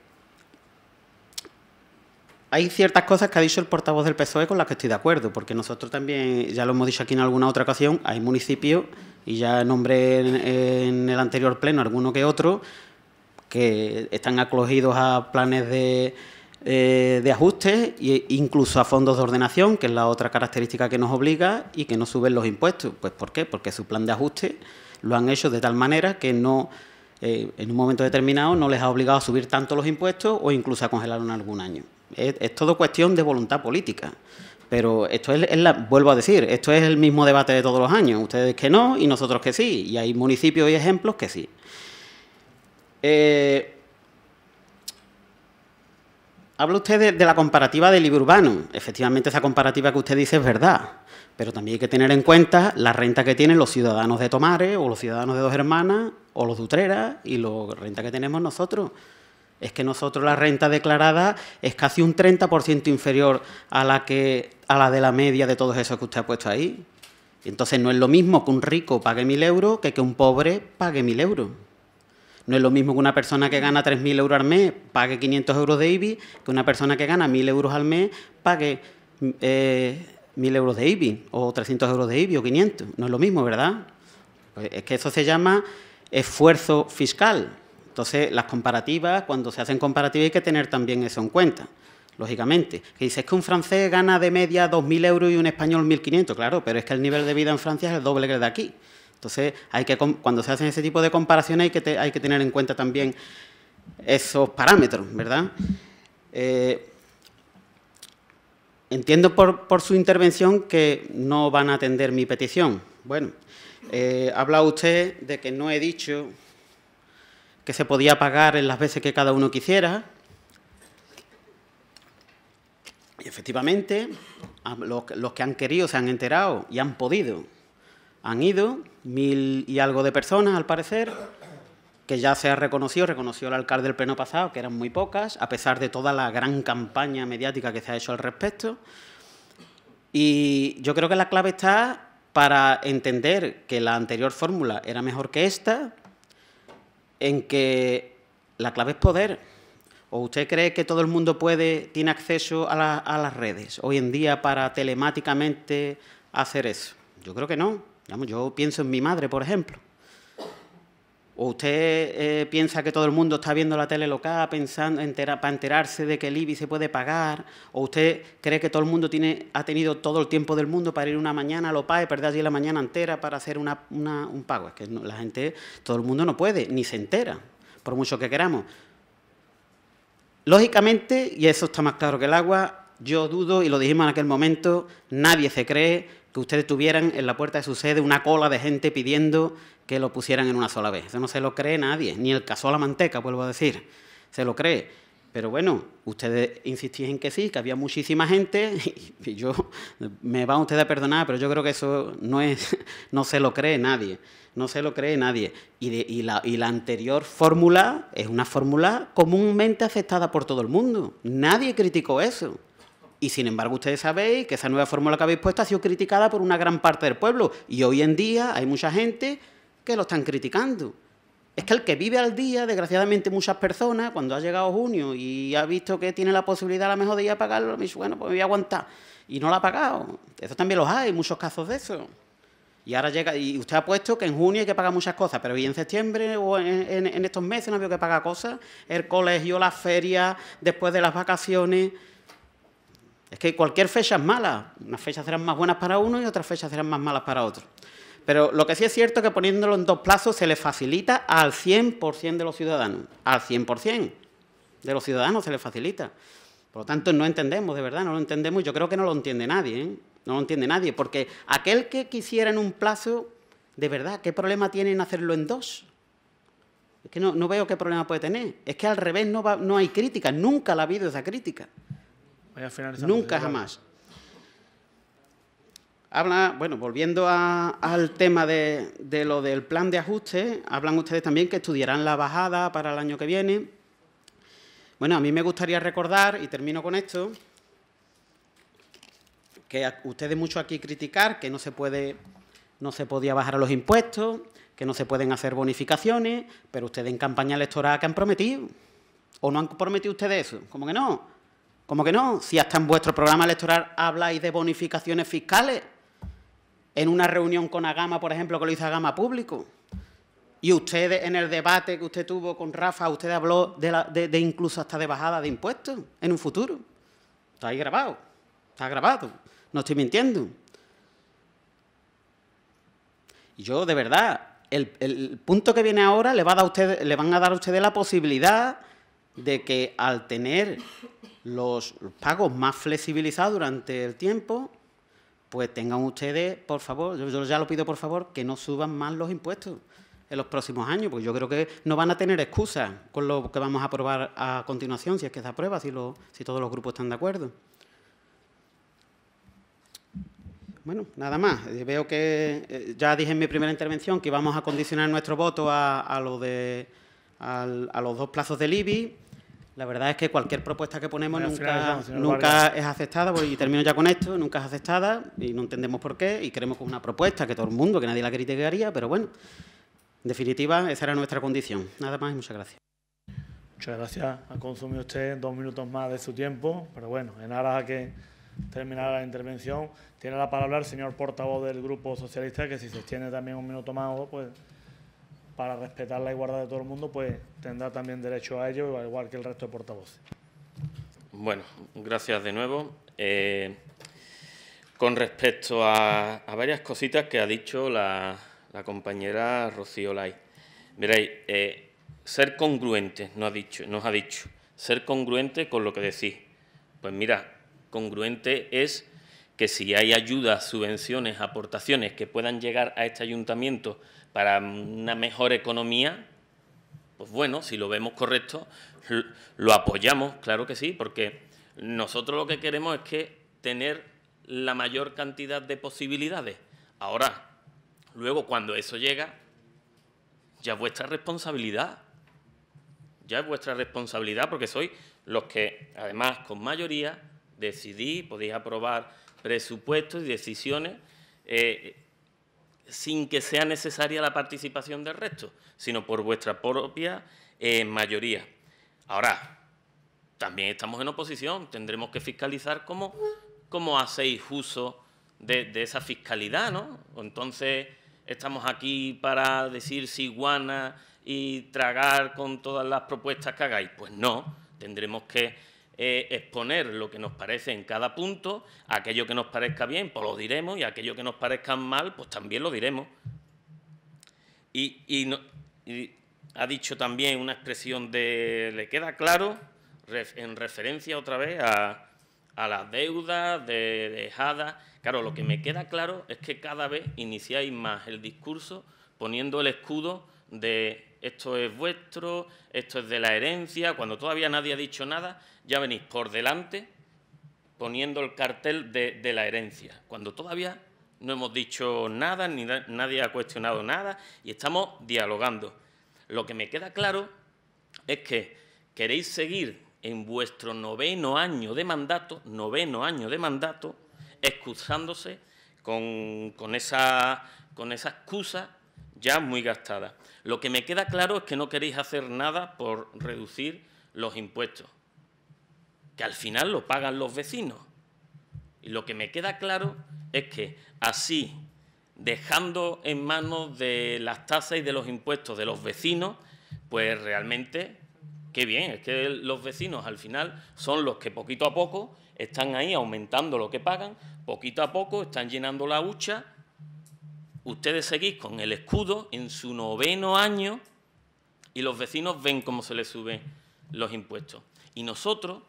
hay ciertas cosas que ha dicho el portavoz del PSOE con las que estoy de acuerdo, porque nosotros también, ya lo hemos dicho aquí en alguna otra ocasión, hay municipios, y ya nombré en, el anterior pleno alguno que otro, que están acogidos a planes de, eh, de ajuste e incluso a fondos de ordenación, que es la otra característica que nos obliga y que no suben los impuestos. Pues ¿por qué? Porque su plan de ajuste lo han hecho de tal manera que no, eh, en un momento determinado no les ha obligado a subir tanto los impuestos o incluso a congelar en algún año. Es, todo cuestión de voluntad política. Pero esto es, la, vuelvo a decir, esto es el mismo debate de todos los años. Ustedes que no y nosotros que sí. Y hay municipios y ejemplos que sí. Eh, habla usted de, de, la comparativa del libro urbano. Efectivamente, esa comparativa que usted dice es verdad. Pero también hay que tener en cuenta la renta que tienen los ciudadanos de Tomares o los ciudadanos de Dos Hermanas o los de Utrera y la renta que tenemos nosotros. Es que nosotros la renta declarada es casi un 30% inferior a la, que, a la de la media de todos esos que usted ha puesto ahí. Entonces no es lo mismo que un rico pague 1.000 euros que que un pobre pague 1.000 euros. No es lo mismo que una persona que gana 3.000 euros al mes pague 500 euros de IBI que una persona que gana 1.000 euros al mes pague eh, 1000 euros de IBI o 300 euros de IBI o 500. No es lo mismo, ¿verdad? Pues es que eso se llama esfuerzo fiscal. Entonces, las comparativas, cuando se hacen comparativas hay que tener también eso en cuenta, lógicamente. Que dices que un francés gana de media 2.000 euros y un español 1.500, claro, pero es que el nivel de vida en Francia es el doble que el de aquí. Entonces, hay que, cuando se hacen ese tipo de comparaciones hay que, hay que tener en cuenta también esos parámetros, ¿verdad? Eh, Entiendo por, su intervención que no van a atender mi petición. Bueno, eh, habla usted de que no he dicho que se podía pagar en las veces que cada uno quisiera. Y efectivamente, los, que han querido se han enterado y han podido. Han ido mil y algo de personas, al parecer, que ya se ha reconocido, reconoció el alcalde del pleno pasado, que eran muy pocas, a pesar de toda la gran campaña mediática que se ha hecho al respecto. Y yo creo que la clave está para entender que la anterior fórmula era mejor que esta, en que la clave es poder. ¿O usted cree que todo el mundo puede, tiene acceso a, las redes hoy en día para telemáticamente hacer eso? Yo creo que no. yo pienso en mi madre, por ejemplo. ¿O usted eh, piensa que todo el mundo está viendo la tele local pensando, entera, para enterarse de que el IBI se puede pagar? ¿O usted cree que todo el mundo tiene, ha tenido todo el tiempo del mundo para ir una mañana a Lopá y perder allí la mañana entera para hacer un pago? Es que la gente, todo el mundo no puede, ni se entera, por mucho que queramos. Lógicamente, y eso está más claro que el agua, yo dudo, y lo dijimos en aquel momento, nadie se cree que ustedes tuvieran en la puerta de su sede una cola de gente pidiendo que lo pusieran en una sola vez. Eso no se lo cree nadie, ni el caso a la manteca, vuelvo a decir, se lo cree. Pero bueno, ustedes insistían en que sí, que había muchísima gente, y yo, me van ustedes a perdonar, pero yo creo que eso no es, no se lo cree nadie, no se lo cree nadie. Y, la, y la, anterior fórmula es una fórmula comúnmente aceptada por todo el mundo. Nadie criticó eso. Y sin embargo, ustedes sabéis que esa nueva fórmula que habéis puesto ha sido criticada por una gran parte del pueblo. Y hoy en día hay mucha gente que lo están criticando. Es que el que vive al día, desgraciadamente muchas personas, cuando ha llegado junio y ha visto que tiene la posibilidad a lo mejor de ir a pagarlo, me dice, bueno, pues me voy a aguantar. Y no lo ha pagado. Eso también los hay, muchos casos de eso. Y ahora llega, y usted ha puesto que en junio hay que pagar muchas cosas, pero hoy en septiembre o en, estos meses no había que pagar cosas, el colegio, las ferias, después de las vacaciones. Es que cualquier fecha es mala. Unas fechas serán más buenas para uno y otras fechas serán más malas para otro. Pero lo que sí es cierto es que poniéndolo en dos plazos se le facilita al 100% de los ciudadanos. Al 100% de los ciudadanos se le facilita. Por lo tanto, no entendemos, de verdad, no lo entendemos. Yo creo que no lo entiende nadie, ¿eh? No lo entiende nadie, porque aquel que quisiera en un plazo, de verdad, ¿qué problema tiene en hacerlo en dos? Es que no, no veo qué problema puede tener. Es que al revés no, no hay crítica, nunca la ha habido esa crítica. Nunca jamás. Habla, bueno, volviendo al tema de, lo del plan de ajuste, hablan ustedes también que estudiarán la bajada para el año que viene. Bueno, a mí me gustaría recordar, y termino con esto, que ustedes mucho aquí criticar que no se puede, no se podía bajar a los impuestos, que no se pueden hacer bonificaciones, pero ustedes en campaña electoral que han prometido. ¿O no han prometido ustedes eso? ¿Cómo que no? ¿Cómo que no? Si hasta en vuestro programa electoral habláis de bonificaciones fiscales, en una reunión con Agama, por ejemplo, que lo hizo Agama Público, y usted en el debate que usted tuvo con Rafa, usted habló de, incluso hasta de bajada de impuestos en un futuro. Está ahí grabado, está grabado, no estoy mintiendo. Yo, de verdad, el, punto que viene ahora le, va usted, le van a dar a ustedes la posibilidad de que al tener los pagos más flexibilizados durante el tiempo, pues tengan ustedes, por favor, yo ya lo pido por favor, que no suban más los impuestos en los próximos años, porque yo creo que no van a tener excusas con lo que vamos a aprobar a continuación, si es que se aprueba, si, todos los grupos están de acuerdo. Bueno, nada más. Eh, veo que eh, ya dije en mi primera intervención que vamos a condicionar nuestro voto a lo de a los dos plazos del IBI. La verdad es que cualquier propuesta que ponemos nunca, nunca es aceptada, pues, y termino ya con esto, nunca es aceptada y no entendemos por qué y queremos que es una propuesta que todo el mundo, que nadie la criticaría, pero bueno, en definitiva, esa era nuestra condición. Nada más y muchas gracias. Muchas gracias. Ha consumido usted dos minutos más de su tiempo, pero bueno, en aras a que terminara la intervención, tiene la palabra el señor portavoz del Grupo Socialista, que si se extiende también un minuto más, pues para respetar la igualdad de todo el mundo, pues tendrá también derecho a ello, igual que el resto de portavoces. Bueno, gracias de nuevo. Eh, con respecto a, varias cositas que ha dicho la, compañera Rocío Lai. Veréis, eh, ser congruente, nos ha, dicho, nos ha dicho. Ser congruente con lo que decís. Pues mira, congruente es que si hay ayudas, subvenciones, aportaciones que puedan llegar a este ayuntamiento para una mejor economía, pues bueno, si lo vemos correcto, lo apoyamos, claro que sí, porque nosotros lo que queremos es que tener la mayor cantidad de posibilidades. Ahora, luego cuando eso llega, ya es vuestra responsabilidad. Ya es vuestra responsabilidad porque sois los que, además, con mayoría decidí, podéis aprobar presupuestos y decisiones eh, sin que sea necesaria la participación del resto, sino por vuestra propia eh, mayoría. Ahora, también estamos en oposición, tendremos que fiscalizar cómo, hacéis uso de, de, esa fiscalidad, ¿no? Entonces, estamos aquí para decir si y tragar con todas las propuestas que hagáis. Pues no, tendremos que exponer lo que nos parece en cada punto, aquello que nos parezca bien, pues lo diremos, y aquello que nos parezca mal, pues también lo diremos. Y, ha dicho también una expresión de, le queda claro, en referencia otra vez a, a las deudas de, dejadas. Claro, lo que me queda claro es que cada vez iniciáis más el discurso poniendo el escudo de esto es vuestro, esto es de la herencia, cuando todavía nadie ha dicho nada, ya venís por delante poniendo el cartel de, la herencia, cuando todavía no hemos dicho nada, ni nadie ha cuestionado nada y estamos dialogando. Lo que me queda claro es que queréis seguir en vuestro noveno año de mandato, noveno año de mandato, excusándose con, con, esa, con esa excusa ya muy gastada. Lo que me queda claro es que no queréis hacer nada por reducir los impuestos que al final lo pagan los vecinos. Y lo que me queda claro es que así, dejando en manos de las tasas y de los impuestos de los vecinos, pues realmente, qué bien, es que los vecinos al final son los que poquito a poco están ahí aumentando lo que pagan, poquito a poco están llenando la hucha. Ustedes seguís con el escudo en su noveno año y los vecinos ven cómo se les suben los impuestos. Y nosotros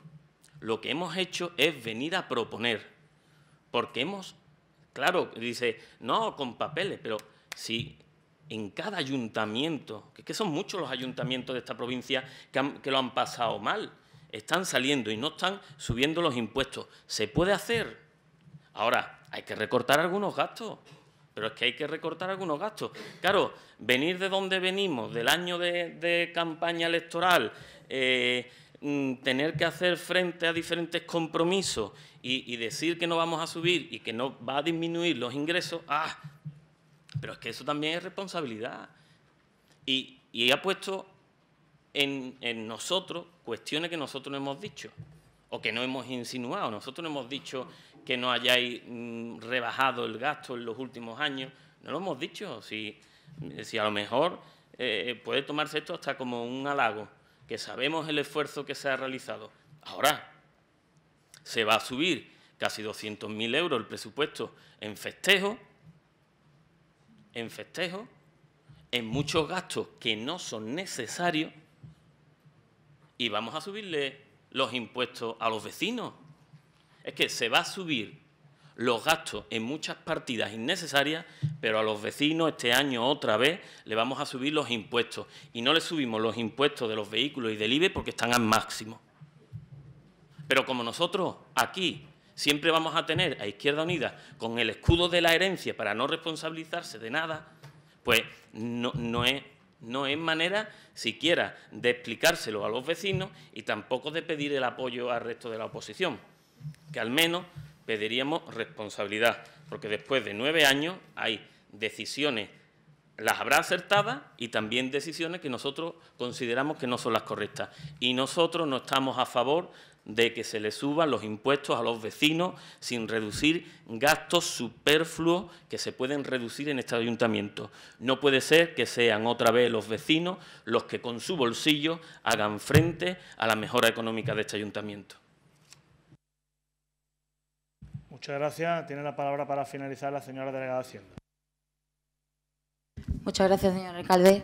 lo que hemos hecho es venir a proponer, porque hemos, claro, dice, no con papeles, pero si en cada ayuntamiento, que, que son muchos los ayuntamientos de esta provincia que, lo han pasado mal, están saliendo y no están subiendo los impuestos, se puede hacer. Ahora, hay que recortar algunos gastos, pero es que hay que recortar algunos gastos. Claro, venir de donde venimos, del año de, campaña electoral, eh, Mm, tener que hacer frente a diferentes compromisos y, decir que no vamos a subir y que no va a disminuir los ingresos, ah, pero es que eso también es responsabilidad. Y, y ha puesto en, en, nosotros cuestiones que nosotros no hemos dicho o que no hemos insinuado. Nosotros no hemos dicho que no hayáis mm, rebajado el gasto en los últimos años. No lo hemos dicho. Si, si a lo mejor eh, puede tomarse esto hasta como un halago que sabemos el esfuerzo que se ha realizado. Ahora, se va a subir casi 200.000 euros el presupuesto en festejo, en festejo, en muchos gastos que no son necesarios y vamos a subirle los impuestos a los vecinos. Es que se va a subir los gastos en muchas partidas innecesarias, pero a los vecinos este año otra vez le vamos a subir los impuestos. Y no le subimos los impuestos de los vehículos y del IBE porque están al máximo. Pero como nosotros aquí siempre vamos a tener a Izquierda Unida con el escudo de la herencia para no responsabilizarse de nada, pues no, es no es manera siquiera de explicárselo a los vecinos y tampoco de pedir el apoyo al resto de la oposición, que al menos pediríamos responsabilidad, porque después de nueve años hay decisiones, las habrá acertadas y también decisiones que nosotros consideramos que no son las correctas. Y nosotros no estamos a favor de que se le suban los impuestos a los vecinos sin reducir gastos superfluos que se pueden reducir en este ayuntamiento. No puede ser que sean otra vez los vecinos los que con su bolsillo hagan frente a la mejora económica de este ayuntamiento. Muchas gracias. Tiene la palabra para finalizar la señora delegada Hacienda. Muchas gracias, señor alcalde.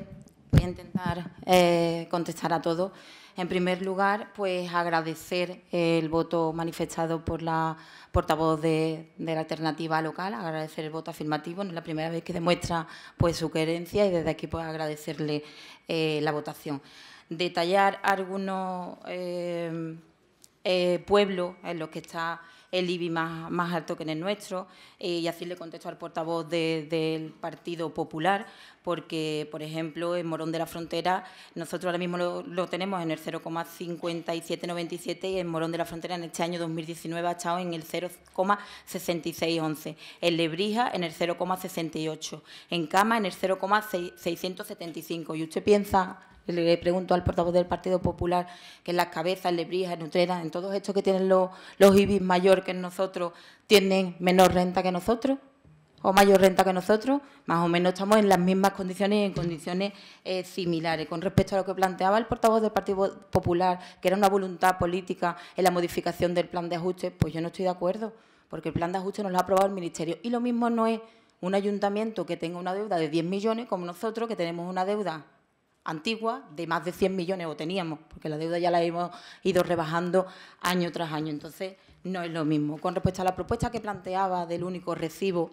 Voy a intentar eh, contestar a todos. En primer lugar, pues agradecer el voto manifestado por la portavoz de, la alternativa local, agradecer el voto afirmativo. No es la primera vez que demuestra pues su coherencia y desde aquí pues agradecerle eh, la votación. Detallar algunos eh, pueblos en los que está el IBI más, alto que en el nuestro, eh, y así le contesto al portavoz del Partido Popular, porque, por ejemplo, en Morón de la Frontera, nosotros ahora mismo lo, lo tenemos en el 0,5797 y en Morón de la Frontera en este año 2019 ha estado en el 0,6611, en Lebrija en el 0,68, en Cama en el 0,675. Y usted piensa le pregunto al portavoz del Partido Popular, que en las cabezas, en Lebrija, en Utrera, en todos estos que tienen los, IBIS mayor que nosotros, ¿tienen menor renta que nosotros? o mayor renta que nosotros, más o menos estamos en las mismas condiciones y en condiciones eh, similares. Con respecto a lo que planteaba el portavoz del Partido Popular, que era una voluntad política en la modificación del plan de ajuste, pues yo no estoy de acuerdo, porque el plan de ajuste nos lo ha aprobado el Ministerio. Y lo mismo no es un ayuntamiento que tenga una deuda de 10 millones, como nosotros, que tenemos una deuda antigua de más de 100 millones, o teníamos, porque la deuda ya la hemos ido rebajando año tras año. Entonces, no es lo mismo. Con respecto a la propuesta que planteaba del único recibo,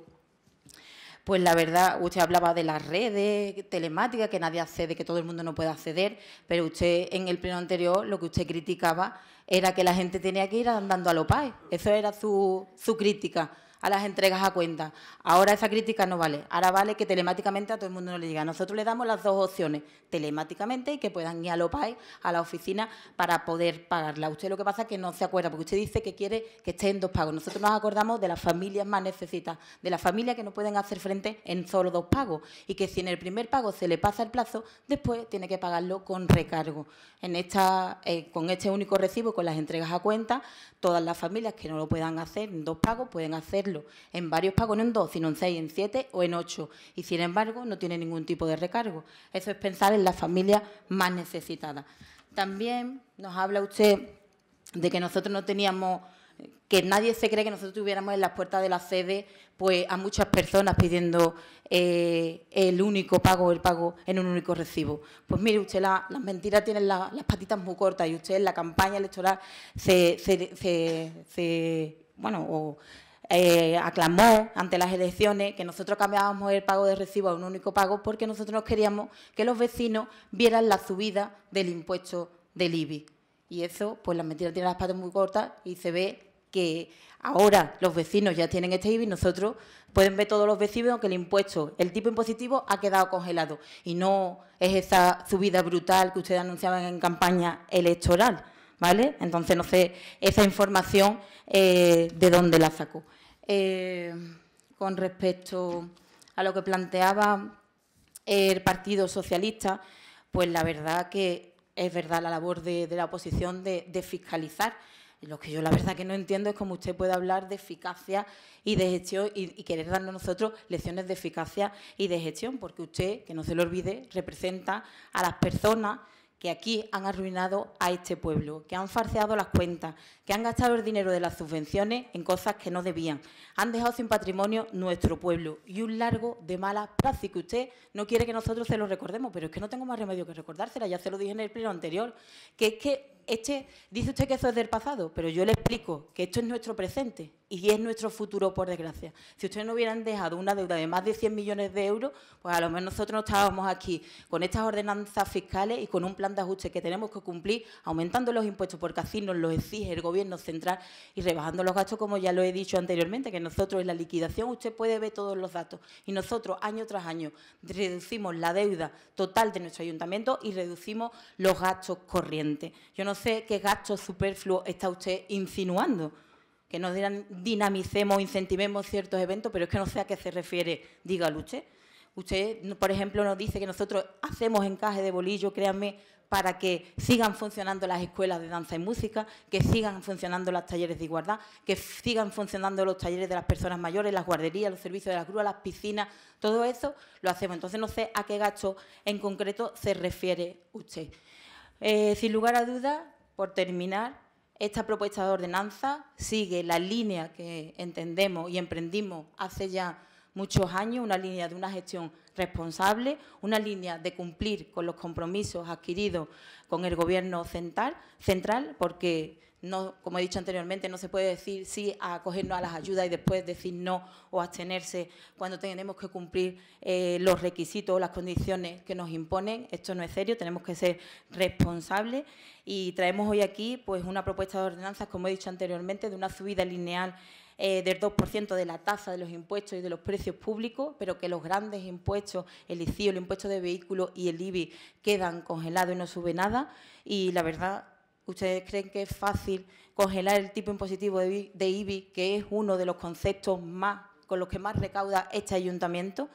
pues la verdad, usted hablaba de las redes telemáticas, que nadie accede, que todo el mundo no puede acceder, pero usted en el pleno anterior lo que usted criticaba era que la gente tenía que ir andando a lo PAE. Eso era su crítica a las entregas a cuenta. Ahora esa crítica no vale. Ahora vale que telemáticamente a todo el mundo no le llega. Nosotros le damos las dos opciones, telemáticamente y que puedan ir a Lopay a la oficina, para poder pagarla. Usted lo que pasa es que no se acuerda, porque usted dice que quiere que esté en dos pagos. Nosotros nos acordamos de las familias más necesitadas, de las familias que no pueden hacer frente en solo dos pagos y que si en el primer pago se le pasa el plazo, después tiene que pagarlo con recargo. En esta, eh, con este único recibo, con las entregas a cuenta, todas las familias que no lo puedan hacer en dos pagos pueden hacer en varios pagos, no en dos, sino en seis, en siete o en ocho. Y sin embargo, no tiene ningún tipo de recargo. Eso es pensar en las familias más necesitadas. También nos habla usted de que nosotros no teníamos que nadie se cree que nosotros tuviéramos en las puertas de la sede pues a muchas personas pidiendo eh, el único pago, el pago en un único recibo. Pues mire, usted las mentiras tienen las patitas muy cortas y usted en la campaña electoral se, se bueno, o eh, aclamó ante las elecciones que nosotros cambiábamos el pago de recibo a un único pago porque nosotros queríamos que los vecinos vieran la subida del impuesto del IBI. Y eso, pues la mentira tiene las patas muy cortas y se ve que ahora los vecinos ya tienen este IBI, nosotros pueden ver todos los vecinos que el impuesto, el tipo impositivo ha quedado congelado y no es esa subida brutal que ustedes anunciaban en campaña electoral, ¿vale? Entonces, no sé esa información eh, de dónde la sacó. Eh, con respecto a lo que planteaba el Partido Socialista, pues la verdad que es verdad la labor de, la oposición de, fiscalizar. Lo que yo la verdad que no entiendo es cómo usted puede hablar de eficacia y de gestión y, y, querer darnos nosotros lecciones de eficacia y de gestión, porque usted, que no se lo olvide, representa a las personas que aquí han arruinado a este pueblo, que han farceado las cuentas, que han gastado el dinero de las subvenciones en cosas que no debían, han dejado sin patrimonio nuestro pueblo y un largo de mala práctica. usted no quiere que nosotros se lo recordemos, pero es que no tengo más remedio que recordársela, ya se lo dije en el pleno anterior, que es que este, dice usted que eso es del pasado, pero yo le explico que esto es nuestro presente y es nuestro futuro, por desgracia. Si ustedes no hubieran dejado una deuda de más de 100 millones de euros, pues a lo menos nosotros no estábamos aquí con estas ordenanzas fiscales y con un plan de ajuste que tenemos que cumplir, aumentando los impuestos porque así nos lo exige el Gobierno central y rebajando los gastos, como ya lo he dicho anteriormente, que nosotros en la liquidación usted puede ver todos los datos y nosotros año tras año reducimos la deuda total de nuestro ayuntamiento y reducimos los gastos corrientes. Yo no sé qué gasto superfluo está usted insinuando. Que nos dinamicemos, incentivemos ciertos eventos, pero es que no sé a qué se refiere, diga usted. Usted, por ejemplo, nos dice que nosotros hacemos encaje de bolillo, créanme, para que sigan funcionando las escuelas de danza y música, que sigan funcionando los talleres de igualdad, que sigan funcionando los talleres de las personas mayores, las guarderías, los servicios de las grúas, las piscinas, todo eso lo hacemos. Entonces no sé a qué gasto en concreto se refiere usted. Eh, sin lugar a dudas, por terminar, esta propuesta de ordenanza sigue la línea que entendemos y emprendimos hace ya muchos años, una línea de una gestión responsable, una línea de cumplir con los compromisos adquiridos con el Gobierno central, central porque no, como he dicho anteriormente, no se puede decir sí a acogernos a las ayudas y después decir no o abstenerse cuando tenemos que cumplir eh, los requisitos o las condiciones que nos imponen. Esto no es serio, tenemos que ser responsables y traemos hoy aquí pues, una propuesta de ordenanzas, como he dicho anteriormente, de una subida lineal eh, del 2% de la tasa de los impuestos y de los precios públicos, pero que los grandes impuestos, el ICIO, el impuesto de vehículos y el IBI quedan congelados y no sube nada. Y la verdad ¿Ustedes creen que es fácil congelar el tipo impositivo de IBI, que es uno de los conceptos más con los que más recauda este ayuntamiento?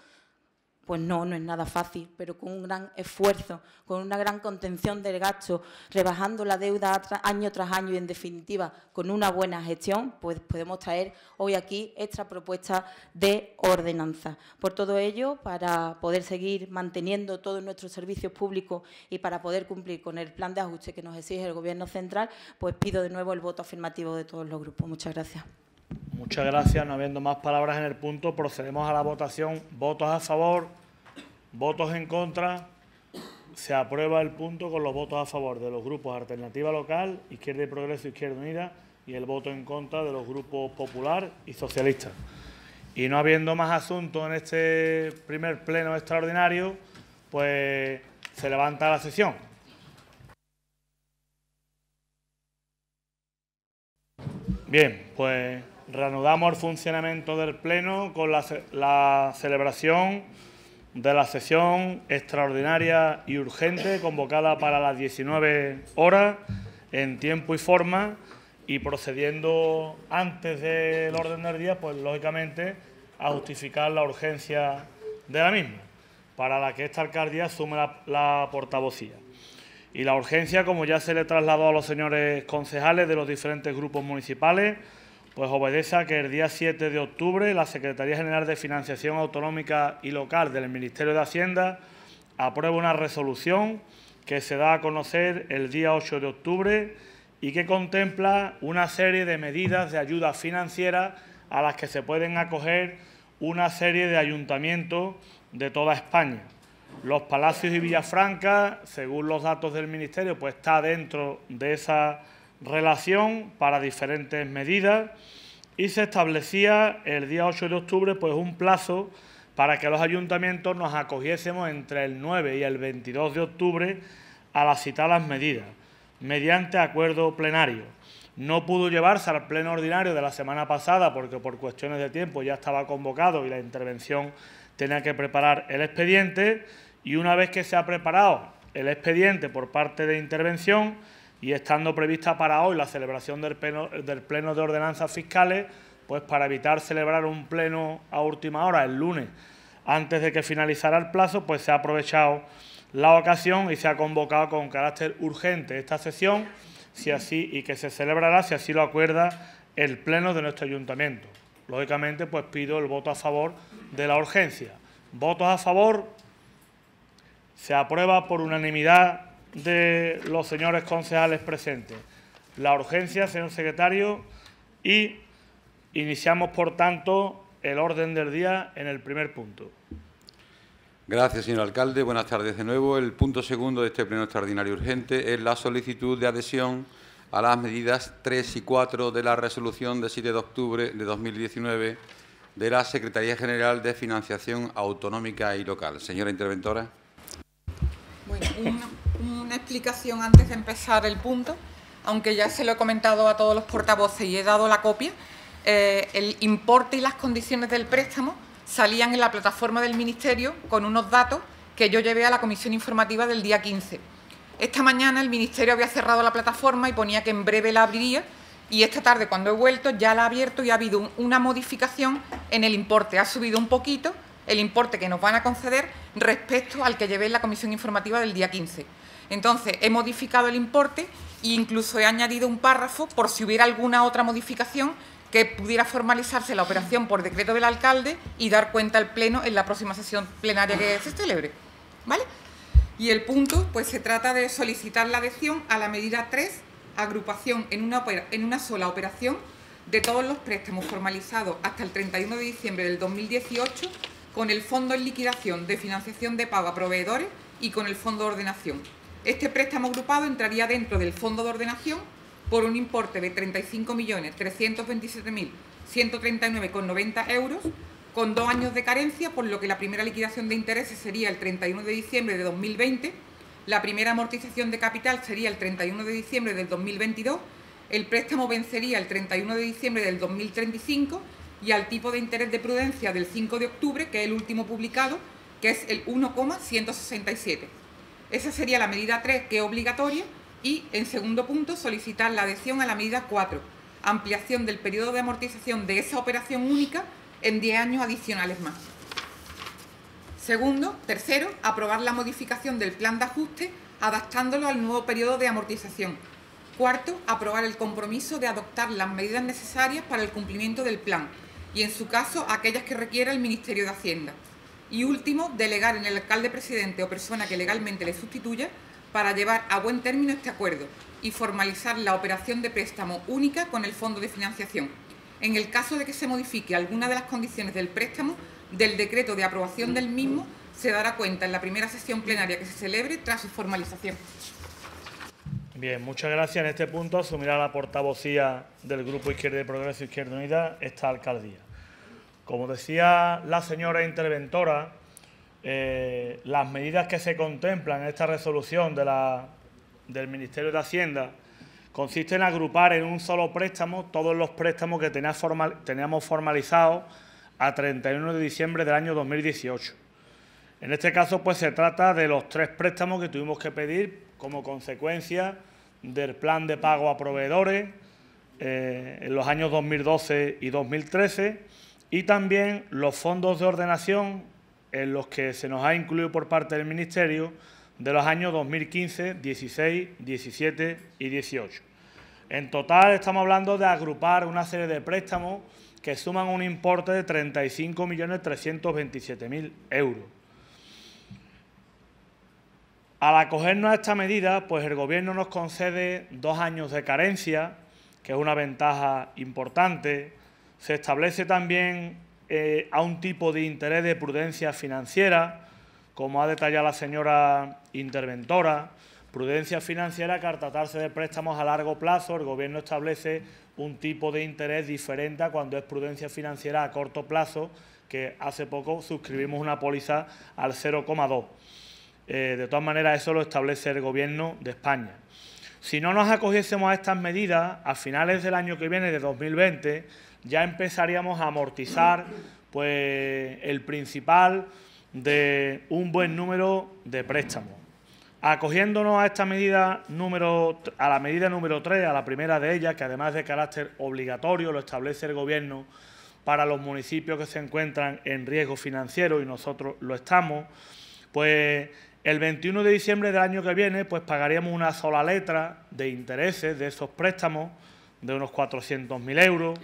Pues no, no es nada fácil, pero con un gran esfuerzo, con una gran contención del gasto, rebajando la deuda año tras año y, en definitiva, con una buena gestión, pues podemos traer hoy aquí esta propuesta de ordenanza. Por todo ello, para poder seguir manteniendo todos nuestros servicios públicos y para poder cumplir con el plan de ajuste que nos exige el Gobierno central, pues pido de nuevo el voto afirmativo de todos los grupos. Muchas gracias. Muchas gracias. No habiendo más palabras en el punto, procedemos a la votación. Votos a favor, votos en contra. Se aprueba el punto con los votos a favor de los grupos Alternativa Local, Izquierda y Progreso, Izquierda Unida y el voto en contra de los grupos Popular y Socialista. Y no habiendo más asuntos en este primer pleno extraordinario, pues se levanta la sesión. Bien, pues reanudamos el funcionamiento del Pleno con la, celebración de la sesión extraordinaria y urgente convocada para las 19 horas en tiempo y forma y procediendo antes del orden del día, pues lógicamente a justificar la urgencia de la misma, para la que esta alcaldía asume la, la portavocía. Y la urgencia, como ya se le trasladó a los señores concejales de los diferentes grupos municipales, pues obedece a que el día 7 de octubre la Secretaría General de Financiación Autonómica y Local del Ministerio de Hacienda aprueba una resolución que se da a conocer el día 8 de octubre y que contempla una serie de medidas de ayuda financiera a las que se pueden acoger una serie de ayuntamientos de toda España. Los Palacios y Villafranca, según los datos del Ministerio, pues está dentro de esa relación para diferentes medidas y se establecía el día 8 de octubre pues un plazo para que los ayuntamientos nos acogiésemos entre el 9 y el 22 de octubre a las citadas medidas mediante acuerdo plenario. No pudo llevarse al pleno ordinario de la semana pasada porque por cuestiones de tiempo ya estaba convocado y la intervención tenía que preparar el expediente y una vez que se ha preparado el expediente por parte de intervención, y estando prevista para hoy la celebración del pleno, de ordenanzas fiscales, pues para evitar celebrar un pleno a última hora el lunes antes de que finalizara el plazo, pues se ha aprovechado la ocasión y se ha convocado con carácter urgente esta sesión si así, y que se celebrará, si así lo acuerda, el Pleno de nuestro Ayuntamiento. Lógicamente, pues pido el voto a favor de la urgencia. ¿Votos a favor? Se aprueba por unanimidad de los señores concejales presentes. La urgencia, señor secretario, y iniciamos, por tanto, el orden del día en el primer punto. Gracias, señor alcalde. Buenas tardes de nuevo. El punto segundo de este pleno extraordinario urgente es la solicitud de adhesión a las medidas 3 y 4 de la resolución de 7 de octubre de 2019 de la Secretaría General de Financiación Autonómica y Local. Señora interventora explicación antes de empezar el punto, aunque ya se lo he comentado a todos los portavoces y he dado la copia. Eh, el importe y las condiciones del préstamo salían en la plataforma del Ministerio con unos datos que yo llevé a la comisión informativa del día 15. Esta mañana el Ministerio había cerrado la plataforma y ponía que en breve la abriría y esta tarde cuando he vuelto ya la ha abierto y ha habido una modificación en el importe. Ha subido un poquito el importe que nos van a conceder respecto al que llevé en la comisión informativa del día 15. Entonces, he modificado el importe e incluso he añadido un párrafo por si hubiera alguna otra modificación que pudiera formalizarse la operación por decreto del alcalde y dar cuenta al Pleno en la próxima sesión plenaria que se celebre. ¿Vale? Y el punto, pues se trata de solicitar la adhesión a la medida 3, agrupación en una, sola operación de todos los préstamos formalizados hasta el 31 de diciembre del 2018 con el Fondo en Liquidación de Financiación de Pago a Proveedores y con el Fondo de Ordenación, este préstamo agrupado entraría dentro del Fondo de Ordenación por un importe de 35.327.139,90 euros con dos años de carencia, por lo que la primera liquidación de intereses sería el 31 de diciembre de 2020, la primera amortización de capital sería el 31 de diciembre del 2022, el préstamo vencería el 31 de diciembre del 2035 y al tipo de interés de prudencia del 5 de octubre, que es el último publicado, que es el 1,167. Esa sería la medida 3, que es obligatoria, y en segundo punto, solicitar la adhesión a la medida 4, ampliación del periodo de amortización de esa operación única en 10 años adicionales más. Segundo, tercero, aprobar la modificación del plan de ajuste adaptándolo al nuevo periodo de amortización. Cuarto, aprobar el compromiso de adoptar las medidas necesarias para el cumplimiento del plan y, en su caso, aquellas que requiera el Ministerio de Hacienda. Y último, delegar en el alcalde presidente o persona que legalmente le sustituya para llevar a buen término este acuerdo y formalizar la operación de préstamo única con el Fondo de Financiación, en el caso de que se modifique alguna de las condiciones del préstamo, del decreto de aprobación del mismo se dará cuenta en la primera sesión plenaria que se celebre tras su formalización. Bien, muchas gracias. En este punto asumirá la portavocía del Grupo Izquierda de Progreso Izquierda Unida esta alcaldía. Como decía la señora interventora, eh, las medidas que se contemplan en esta resolución del Ministerio de Hacienda consisten en agrupar en un solo préstamo todos los préstamos que teníamos formalizados a 31 de diciembre del año 2018. En este caso, pues se trata de los tres préstamos que tuvimos que pedir como consecuencia del plan de pago a proveedores eh, en los años 2012 y 2013 y también los fondos de ordenación en los que se nos ha incluido por parte del Ministerio de los años 2015, 16, 17 y 18. En total estamos hablando de agrupar una serie de préstamos que suman un importe de 35.327.000 euros. Al acogernos a esta medida, pues el Gobierno nos concede dos años de carencia, que es una ventaja importante, se establece también eh, a un tipo de interés de prudencia financiera, como ha detallado la señora interventora. Prudencia financiera que al tratarse de préstamos a largo plazo, el Gobierno establece un tipo de interés diferente a cuando es prudencia financiera a corto plazo, que hace poco suscribimos una póliza al 0,2. Eh, de todas maneras, eso lo establece el Gobierno de España. Si no nos acogiésemos a estas medidas, a finales del año que viene, de 2020, ya empezaríamos a amortizar pues, el principal de un buen número de préstamos. Acogiéndonos a esta medida número, a la medida número 3, a la primera de ellas, que además de carácter obligatorio lo establece el Gobierno para los municipios que se encuentran en riesgo financiero y nosotros lo estamos, pues el 21 de diciembre del año que viene pues pagaríamos una sola letra de intereses de esos préstamos de unos 400.000 euros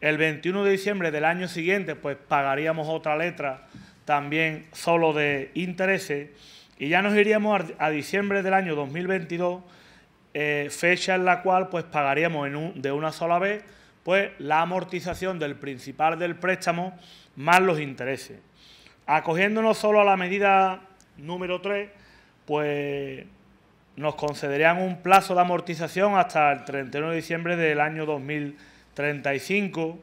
el 21 de diciembre del año siguiente, pues pagaríamos otra letra también solo de intereses y ya nos iríamos a, diciembre del año 2022, eh, fecha en la cual pues pagaríamos de una sola vez pues la amortización del principal del préstamo más los intereses. Acogiéndonos solo a la medida número 3, pues nos concederían un plazo de amortización hasta el 31 de diciembre del año 2022 35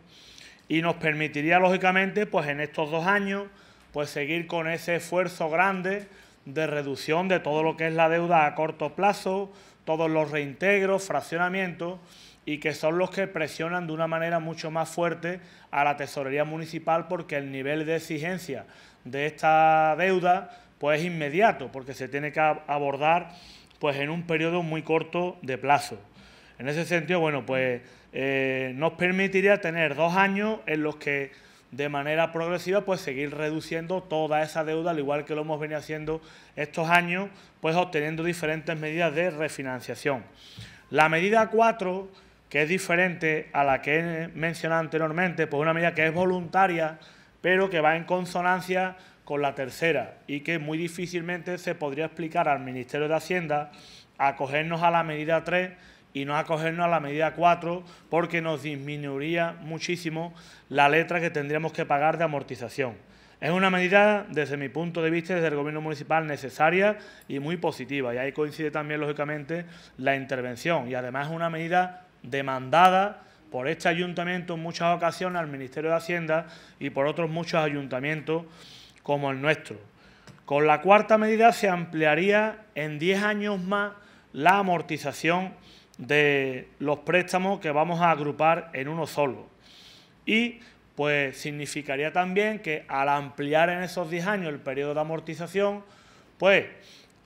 y nos permitiría lógicamente pues en estos dos años pues seguir con ese esfuerzo grande de reducción de todo lo que es la deuda a corto plazo, todos los reintegros, fraccionamientos y que son los que presionan de una manera mucho más fuerte a la tesorería municipal porque el nivel de exigencia de esta deuda pues es inmediato porque se tiene que abordar pues en un periodo muy corto de plazo. En ese sentido, bueno, pues eh, nos permitiría tener dos años en los que de manera progresiva pues seguir reduciendo toda esa deuda al igual que lo hemos venido haciendo estos años pues obteniendo diferentes medidas de refinanciación. La medida 4 que es diferente a la que he mencionado anteriormente pues una medida que es voluntaria pero que va en consonancia con la tercera y que muy difícilmente se podría explicar al Ministerio de Hacienda acogernos a la medida 3 y no acogernos a la medida 4 porque nos disminuiría muchísimo la letra que tendríamos que pagar de amortización. Es una medida, desde mi punto de vista, desde el Gobierno Municipal, necesaria y muy positiva. Y ahí coincide también, lógicamente, la intervención. Y además es una medida demandada por este ayuntamiento en muchas ocasiones al Ministerio de Hacienda y por otros muchos ayuntamientos como el nuestro. Con la cuarta medida se ampliaría en 10 años más la amortización de los préstamos que vamos a agrupar en uno solo. Y pues significaría también que al ampliar en esos 10 años el periodo de amortización, pues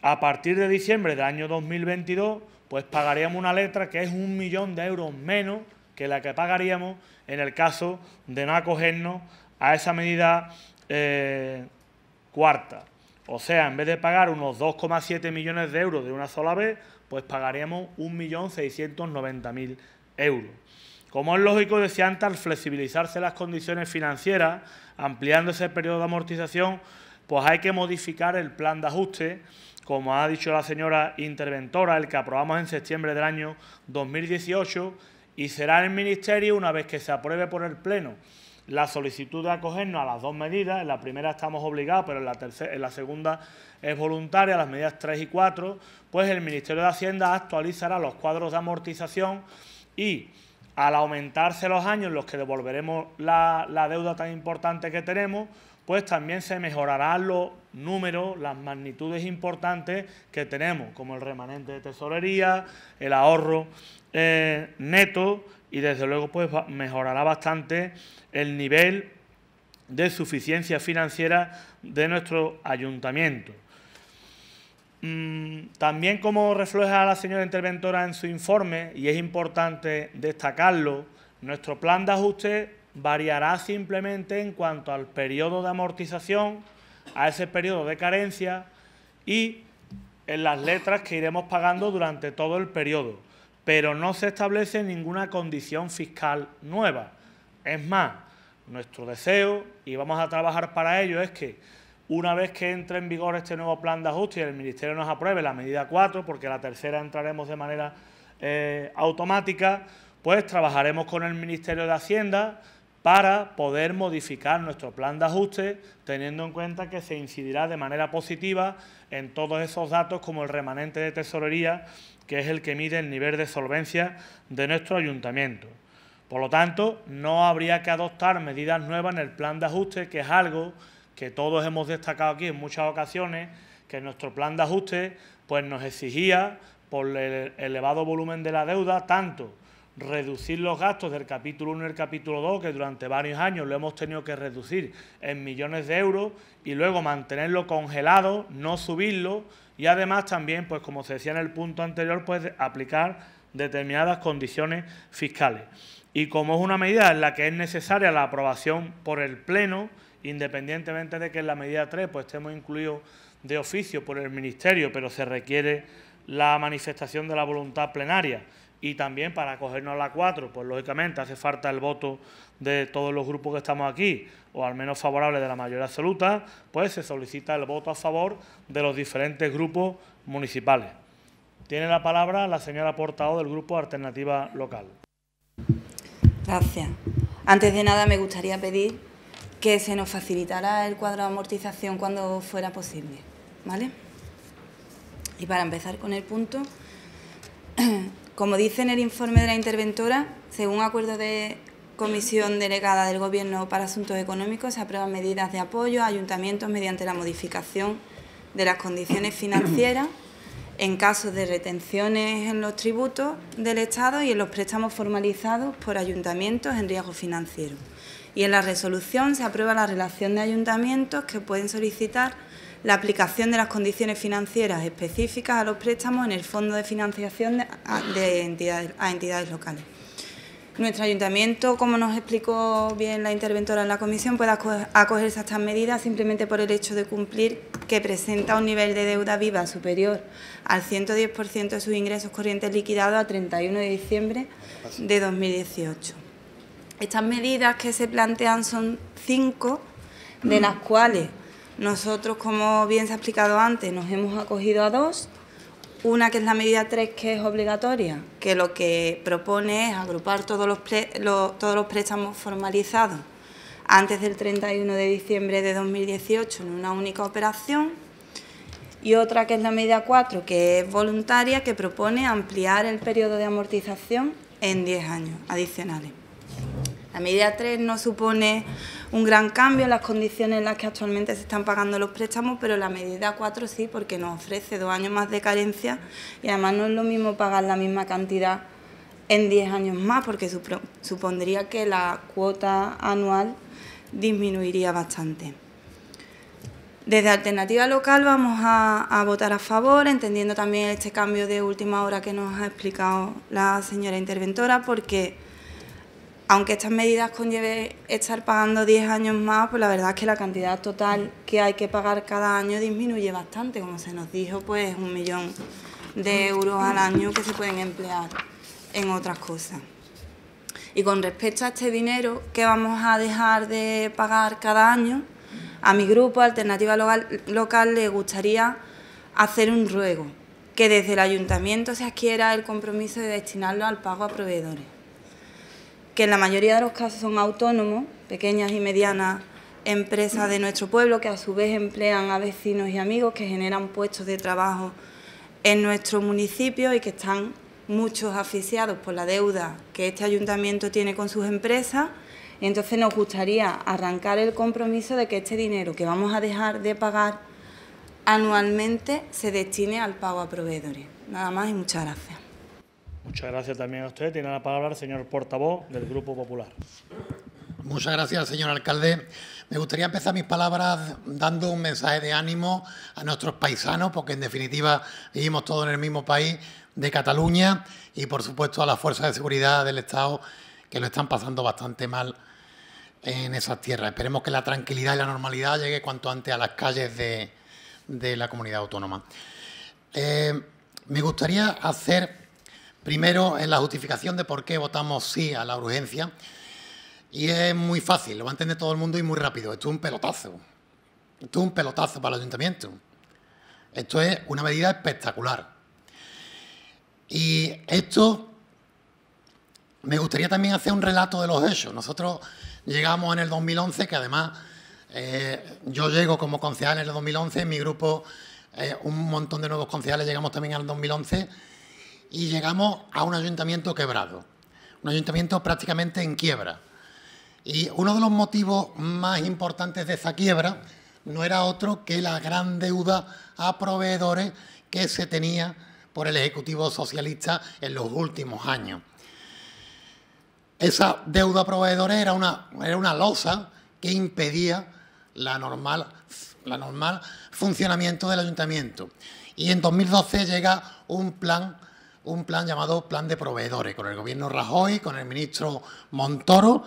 a partir de diciembre del año 2022, pues pagaríamos una letra que es un millón de euros menos que la que pagaríamos en el caso de no acogernos a esa medida eh, cuarta. O sea, en vez de pagar unos 2,7 millones de euros de una sola vez, pues pagaremos 1.690.000 euros. Como es lógico, decía antes, al flexibilizarse las condiciones financieras, ampliando ese periodo de amortización, pues hay que modificar el plan de ajuste, como ha dicho la señora interventora, el que aprobamos en septiembre del año 2018, y será el Ministerio, una vez que se apruebe por el Pleno la solicitud de acogernos a las dos medidas. En la primera estamos obligados, pero en la, tercera, en la segunda es voluntaria, las medidas 3 y 4, pues el Ministerio de Hacienda actualizará los cuadros de amortización y al aumentarse los años en los que devolveremos la, deuda tan importante que tenemos, pues también se mejorarán los números, las magnitudes importantes que tenemos, como el remanente de tesorería, el ahorro eh, neto y desde luego pues mejorará bastante el nivel de suficiencia financiera de nuestro ayuntamiento. Mm, también como refleja la señora interventora en su informe, y es importante destacarlo, nuestro plan de ajuste variará simplemente en cuanto al periodo de amortización, a ese periodo de carencia y en las letras que iremos pagando durante todo el periodo pero no se establece ninguna condición fiscal nueva. Es más, nuestro deseo, y vamos a trabajar para ello, es que una vez que entre en vigor este nuevo plan de ajuste y el Ministerio nos apruebe la medida 4, porque la tercera entraremos de manera eh, automática, pues trabajaremos con el Ministerio de Hacienda para poder modificar nuestro plan de ajuste, teniendo en cuenta que se incidirá de manera positiva en todos esos datos como el remanente de tesorería que es el que mide el nivel de solvencia de nuestro ayuntamiento. Por lo tanto, no habría que adoptar medidas nuevas en el plan de ajuste, que es algo que todos hemos destacado aquí en muchas ocasiones, que nuestro plan de ajuste pues, nos exigía, por el elevado volumen de la deuda, tanto reducir los gastos del capítulo 1 y el capítulo 2, que durante varios años lo hemos tenido que reducir en millones de euros, y luego mantenerlo congelado, no subirlo, y además también, pues como se decía en el punto anterior, pues aplicar determinadas condiciones fiscales. Y como es una medida en la que es necesaria la aprobación por el Pleno, independientemente de que en la medida 3 pues estemos incluidos de oficio por el Ministerio, pero se requiere la manifestación de la voluntad plenaria y también para acogernos a la 4, pues lógicamente hace falta el voto de todos los grupos que estamos aquí, o al menos favorable de la mayoría absoluta, pues se solicita el voto a favor de los diferentes grupos municipales. Tiene la palabra la señora portavoz del Grupo Alternativa Local. Gracias. Antes de nada me gustaría pedir que se nos facilitara el cuadro de amortización cuando fuera posible, ¿vale? Y para empezar con el punto, como dice en el informe de la interventora, según acuerdo de Comisión Delegada del Gobierno para Asuntos Económicos se aprueban medidas de apoyo a ayuntamientos mediante la modificación de las condiciones financieras en casos de retenciones en los tributos del Estado y en los préstamos formalizados por ayuntamientos en riesgo financiero. Y en la resolución se aprueba la relación de ayuntamientos que pueden solicitar la aplicación de las condiciones financieras específicas a los préstamos en el Fondo de Financiación de, a entidades locales. Nuestro ayuntamiento, como nos explicó bien la interventora en la comisión, puede acogerse a estas medidas simplemente por el hecho de cumplir que presenta un nivel de deuda viva superior al 110% de sus ingresos corrientes liquidados a 31 de diciembre de 2018. Estas medidas que se plantean son cinco, de las cuales nosotros, como bien se ha explicado antes, nos hemos acogido a dos una que es la medida 3 que es obligatoria, que lo que propone es agrupar todos los, todos los préstamos formalizados antes del 31 de diciembre de 2018 en una única operación y otra que es la medida 4, que es voluntaria, que propone ampliar el periodo de amortización en 10 años adicionales. La medida 3 no supone un gran cambio en las condiciones en las que actualmente se están pagando los préstamos, pero la medida 4 sí, porque nos ofrece dos años más de carencia y además no es lo mismo pagar la misma cantidad en 10 años más, porque supondría que la cuota anual disminuiría bastante. Desde Alternativa Local vamos a, a, votar a favor, entendiendo también este cambio de última hora que nos ha explicado la señora interventora, porque aunque estas medidas conlleve estar pagando 10 años más, pues la verdad es que la cantidad total que hay que pagar cada año disminuye bastante, como se nos dijo, pues un millón de euros al año que se pueden emplear en otras cosas. Y con respecto a este dinero que vamos a dejar de pagar cada año, a mi grupo Alternativa local le gustaría hacer un ruego, que desde el ayuntamiento se adquiera el compromiso de destinarlo al pago a proveedores que en la mayoría de los casos son autónomos, pequeñas y medianas empresas de nuestro pueblo, que a su vez emplean a vecinos y amigos, que generan puestos de trabajo en nuestro municipio y que están muchos asfixiados por la deuda que este ayuntamiento tiene con sus empresas. entonces nos gustaría arrancar el compromiso de que este dinero que vamos a dejar de pagar anualmente se destine al pago a proveedores. Nada más y muchas gracias. Muchas gracias también a usted. Tiene la palabra el señor portavoz del Grupo Popular. Muchas gracias, señor alcalde. Me gustaría empezar mis palabras dando un mensaje de ánimo a nuestros paisanos, porque en definitiva vivimos todos en el mismo país de Cataluña y, por supuesto, a las fuerzas de seguridad del Estado que lo están pasando bastante mal en esas tierras. Esperemos que la tranquilidad y la normalidad llegue cuanto antes a las calles de, la comunidad autónoma. Eh, me gustaría hacer Primero, en la justificación de por qué votamos sí a la urgencia. Y es muy fácil, lo va a entender todo el mundo y muy rápido. Esto es un pelotazo. Esto es un pelotazo para el ayuntamiento. Esto es una medida espectacular. Y esto, me gustaría también hacer un relato de los hechos. Nosotros llegamos en el 2011, que además eh, yo llego como concejal en el 2011, en mi grupo, eh, un montón de nuevos concejales llegamos también en el 2011 y llegamos a un ayuntamiento quebrado, un ayuntamiento prácticamente en quiebra. Y uno de los motivos más importantes de esa quiebra no era otro que la gran deuda a proveedores que se tenía por el Ejecutivo Socialista en los últimos años. Esa deuda a proveedores era una, era una losa que impedía la normal, la normal funcionamiento del ayuntamiento. Y en 2012 llega un plan un plan llamado Plan de Proveedores, con el gobierno Rajoy, con el ministro Montoro,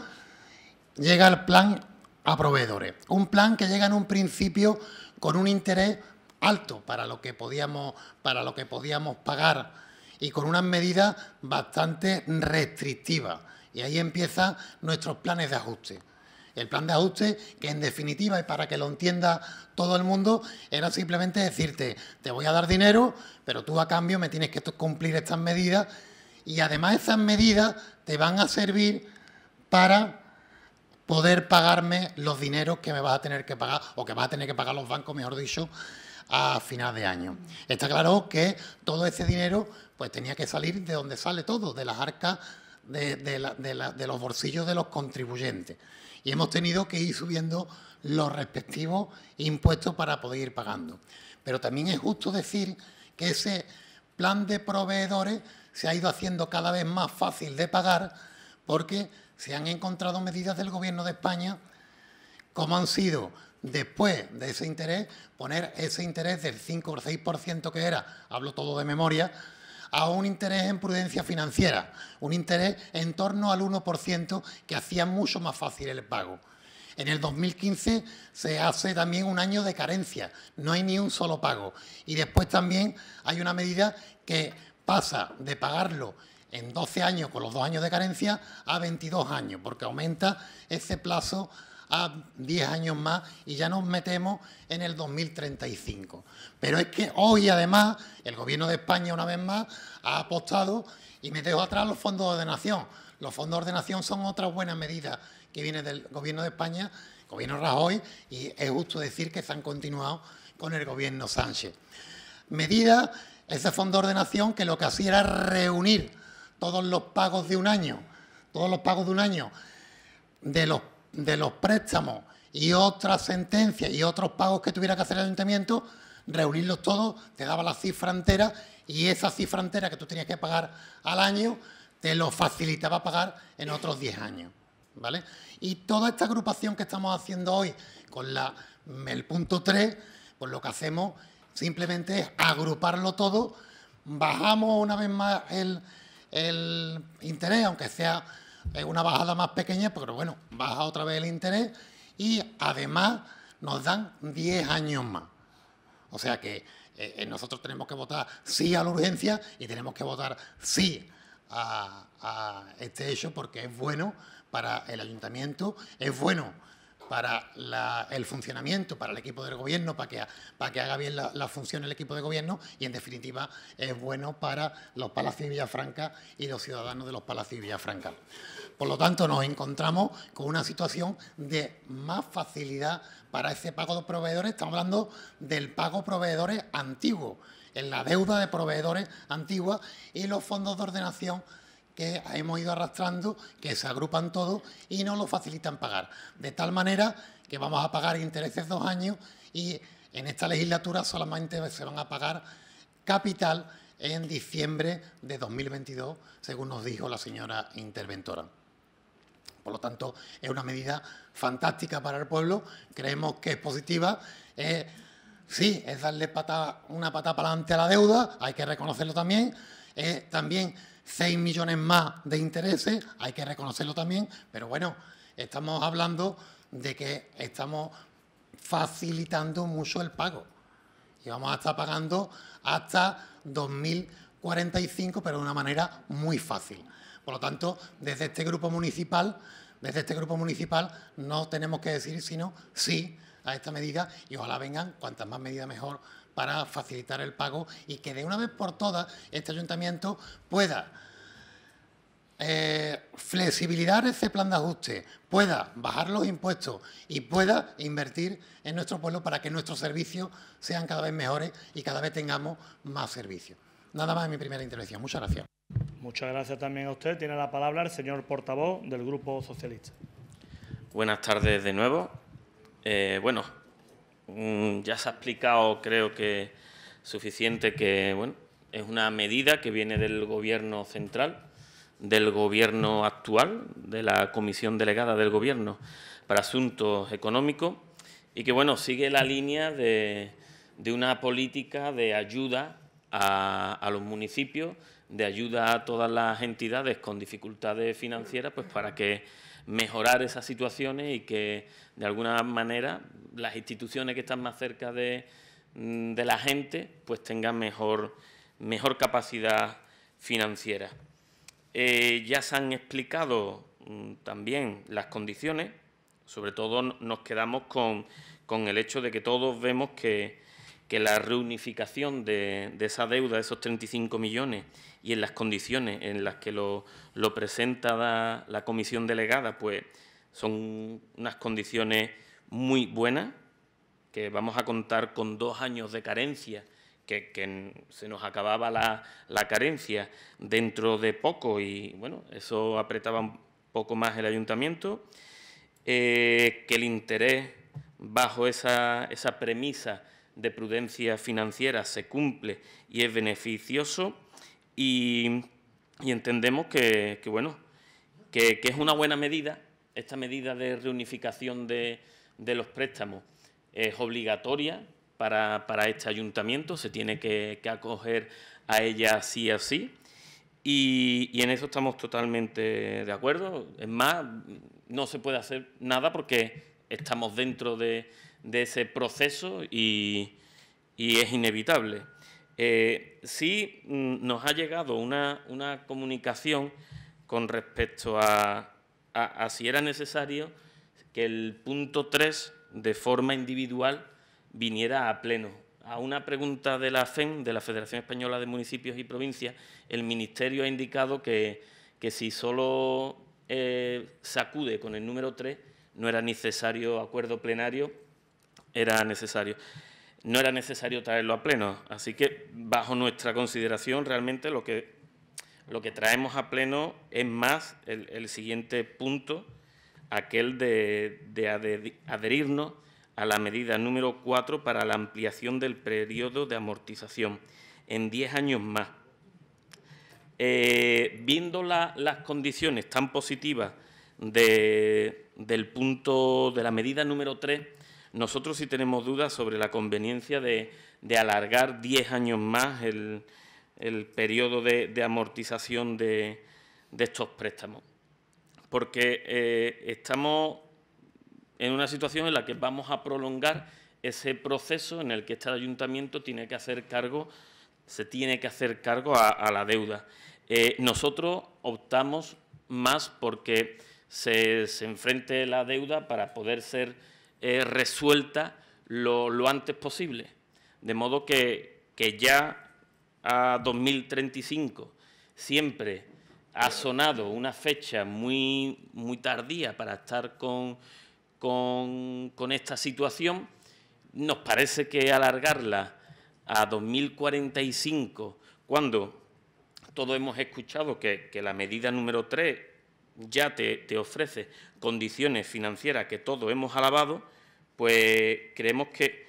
llega el plan a proveedores. Un plan que llega en un principio con un interés alto para lo que podíamos, para lo que podíamos pagar y con unas medidas bastante restrictivas. Y ahí empiezan nuestros planes de ajuste. El plan de ajuste, que en definitiva, y para que lo entienda todo el mundo, era simplemente decirte, te voy a dar dinero, pero tú a cambio me tienes que cumplir estas medidas y además esas medidas te van a servir para poder pagarme los dineros que me vas a tener que pagar o que vas a tener que pagar los bancos, mejor dicho, a final de año. Está claro que todo ese dinero pues tenía que salir de donde sale todo, de las arcas, de los bolsillos de los contribuyentes y hemos tenido que ir subiendo los respectivos impuestos para poder ir pagando. Pero también es justo decir que ese plan de proveedores se ha ido haciendo cada vez más fácil de pagar porque se han encontrado medidas del Gobierno de España como han sido después de ese interés, poner ese interés del 5 o 6% que era, hablo todo de memoria, a un interés en prudencia financiera, un interés en torno al 1% que hacía mucho más fácil el pago. En el 2015 se hace también un año de carencia, no hay ni un solo pago. Y después también hay una medida que pasa de pagarlo en 12 años con los dos años de carencia a 22 años, porque aumenta ese plazo a 10 años más y ya nos metemos en el 2035. Pero es que hoy además el gobierno de España una vez más ha apostado y me dejo atrás los fondos de ordenación. Los fondos de ordenación son otras buenas medidas que viene del gobierno de España, el gobierno Rajoy, y es justo decir que se han continuado con el gobierno Sánchez. Medida, ese fondo de ordenación que lo que hacía era reunir todos los pagos de un año, todos los pagos de un año de los de los préstamos y otras sentencias y otros pagos que tuviera que hacer el ayuntamiento, reunirlos todos, te daba la cifra entera y esa cifra entera que tú tenías que pagar al año te lo facilitaba pagar en otros 10 años. ¿vale? Y toda esta agrupación que estamos haciendo hoy con la, el punto 3, pues lo que hacemos simplemente es agruparlo todo, bajamos una vez más el, el interés, aunque sea es una bajada más pequeña, pero bueno, baja otra vez el interés y además nos dan 10 años más. O sea que eh, eh, nosotros tenemos que votar sí a la urgencia y tenemos que votar sí a este hecho porque es bueno para el ayuntamiento, es bueno para el funcionamiento, para el equipo del gobierno, para que, para que haga bien la, función el equipo de gobierno y, en definitiva, es bueno para los palacios de Villafranca y los ciudadanos de los palacios de Villafranca. Por lo tanto, nos encontramos con una situación de más facilidad para ese pago de proveedores. Estamos hablando del pago proveedores antiguo, en la deuda de proveedores antigua y los fondos de ordenación que hemos ido arrastrando, que se agrupan todos y no lo facilitan pagar. De tal manera que vamos a pagar intereses dos años y en esta legislatura solamente se van a pagar capital en diciembre de 2022, según nos dijo la señora interventora. Por lo tanto, es una medida fantástica para el pueblo, creemos que es positiva. sí, es darle una pata para adelante a la deuda, hay que reconocerlo también. también 6 millones más de intereses, hay que reconocerlo también, pero bueno, estamos hablando de que estamos facilitando mucho el pago. Y vamos a estar pagando hasta 2045, pero de una manera muy fácil. Por lo tanto, desde este grupo municipal, desde este grupo municipal no tenemos que decir sino sí a esta medida y ojalá vengan cuantas más medidas mejor para facilitar el pago y que de una vez por todas este ayuntamiento pueda eh, flexibilizar ese plan de ajuste, pueda bajar los impuestos y pueda invertir en nuestro pueblo para que nuestros servicios sean cada vez mejores y cada vez tengamos más servicios. Nada más en mi primera intervención. Muchas gracias. Muchas gracias también a usted. Tiene la palabra el señor portavoz del Grupo Socialista. Buenas tardes de nuevo. Eh, bueno, Mm, ya se ha explicado, creo que suficiente, que bueno, es una medida que viene del Gobierno central, del Gobierno actual, de la Comisión Delegada del Gobierno para Asuntos Económicos, y que bueno, sigue la línea de, una política de ayuda a, a, los municipios, de ayuda a todas las entidades con dificultades financieras, pues para que mejorar esas situaciones y que de alguna manera las instituciones que están más cerca de, mm, la gente pues tengan mejor, mejor capacidad financiera. Eh, ya se han explicado mm, también las condiciones, sobre todo nos quedamos con el hecho de que todos vemos que que la reunificación de, esa deuda, de esos 35 millones, y en las condiciones en las que lo, presenta la, comisión delegada, pues son unas condiciones muy buenas, que vamos a contar con dos años de carencia, que, se nos acababa la, carencia dentro de poco y, bueno, eso apretaba un poco más el ayuntamiento, eh, que el interés bajo esa premisa de prudencia financiera se cumple y es beneficioso y, entendemos que, bueno, que, es una buena medida, esta medida de reunificación de, los préstamos es obligatoria para, este ayuntamiento, se tiene que, acoger a ella así así sí. Y, y, en eso estamos totalmente de acuerdo. Es más, no se puede hacer nada porque estamos dentro de, de ese proceso y, es inevitable. Eh, sí mm, nos ha llegado una, comunicación con respecto a, si era necesario que el punto 3 de forma individual viniera a pleno. A una pregunta de la FEM, de la Federación Española de Municipios y Provincias, el Ministerio ha indicado que, que si solo eh, sacude con el número 3 no era necesario acuerdo plenario era necesario. No era necesario traerlo a pleno, así que bajo nuestra consideración realmente lo que, lo que traemos a pleno es más el, siguiente punto, aquel de, adherirnos a la medida número 4 para la ampliación del periodo de amortización en 10 años más. Eh, viendo las condiciones tan positivas de, del punto de la medida número 3, nosotros sí tenemos dudas sobre la conveniencia de, alargar 10 años más el, periodo de, amortización de, estos préstamos, porque eh, estamos en una situación en la que vamos a prolongar ese proceso en el que este ayuntamiento tiene que hacer cargo, se tiene que hacer cargo a, la deuda. Eh, nosotros optamos más porque se, se enfrente la deuda para poder ser eh, resuelta lo, antes posible. De modo que, ya a 2035 siempre ha sonado una fecha muy, muy tardía para estar con, con, esta situación. Nos parece que alargarla a 2045, cuando todos hemos escuchado que, la medida número 3 ya te, te, ofrece condiciones financieras que todos hemos alabado, pues creemos que,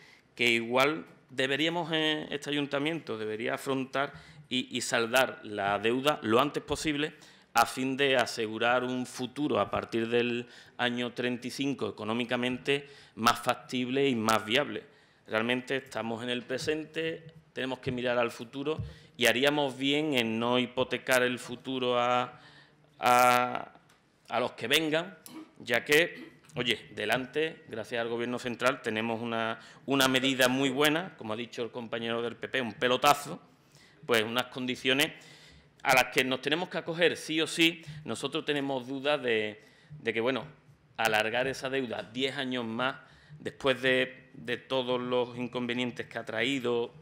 igual deberíamos, este ayuntamiento debería afrontar y, saldar la deuda lo antes posible a fin de asegurar un futuro a partir del año 35 económicamente más factible y más viable. Realmente estamos en el presente, tenemos que mirar al futuro y haríamos bien en no hipotecar el futuro a los que vengan, ya que Oye, delante, gracias al Gobierno central, tenemos una, una medida muy buena, como ha dicho el compañero del PP, un pelotazo, pues unas condiciones a las que nos tenemos que acoger sí o sí. Nosotros tenemos dudas de, que, bueno, alargar esa deuda 10 años más, después de, todos los inconvenientes que ha traído,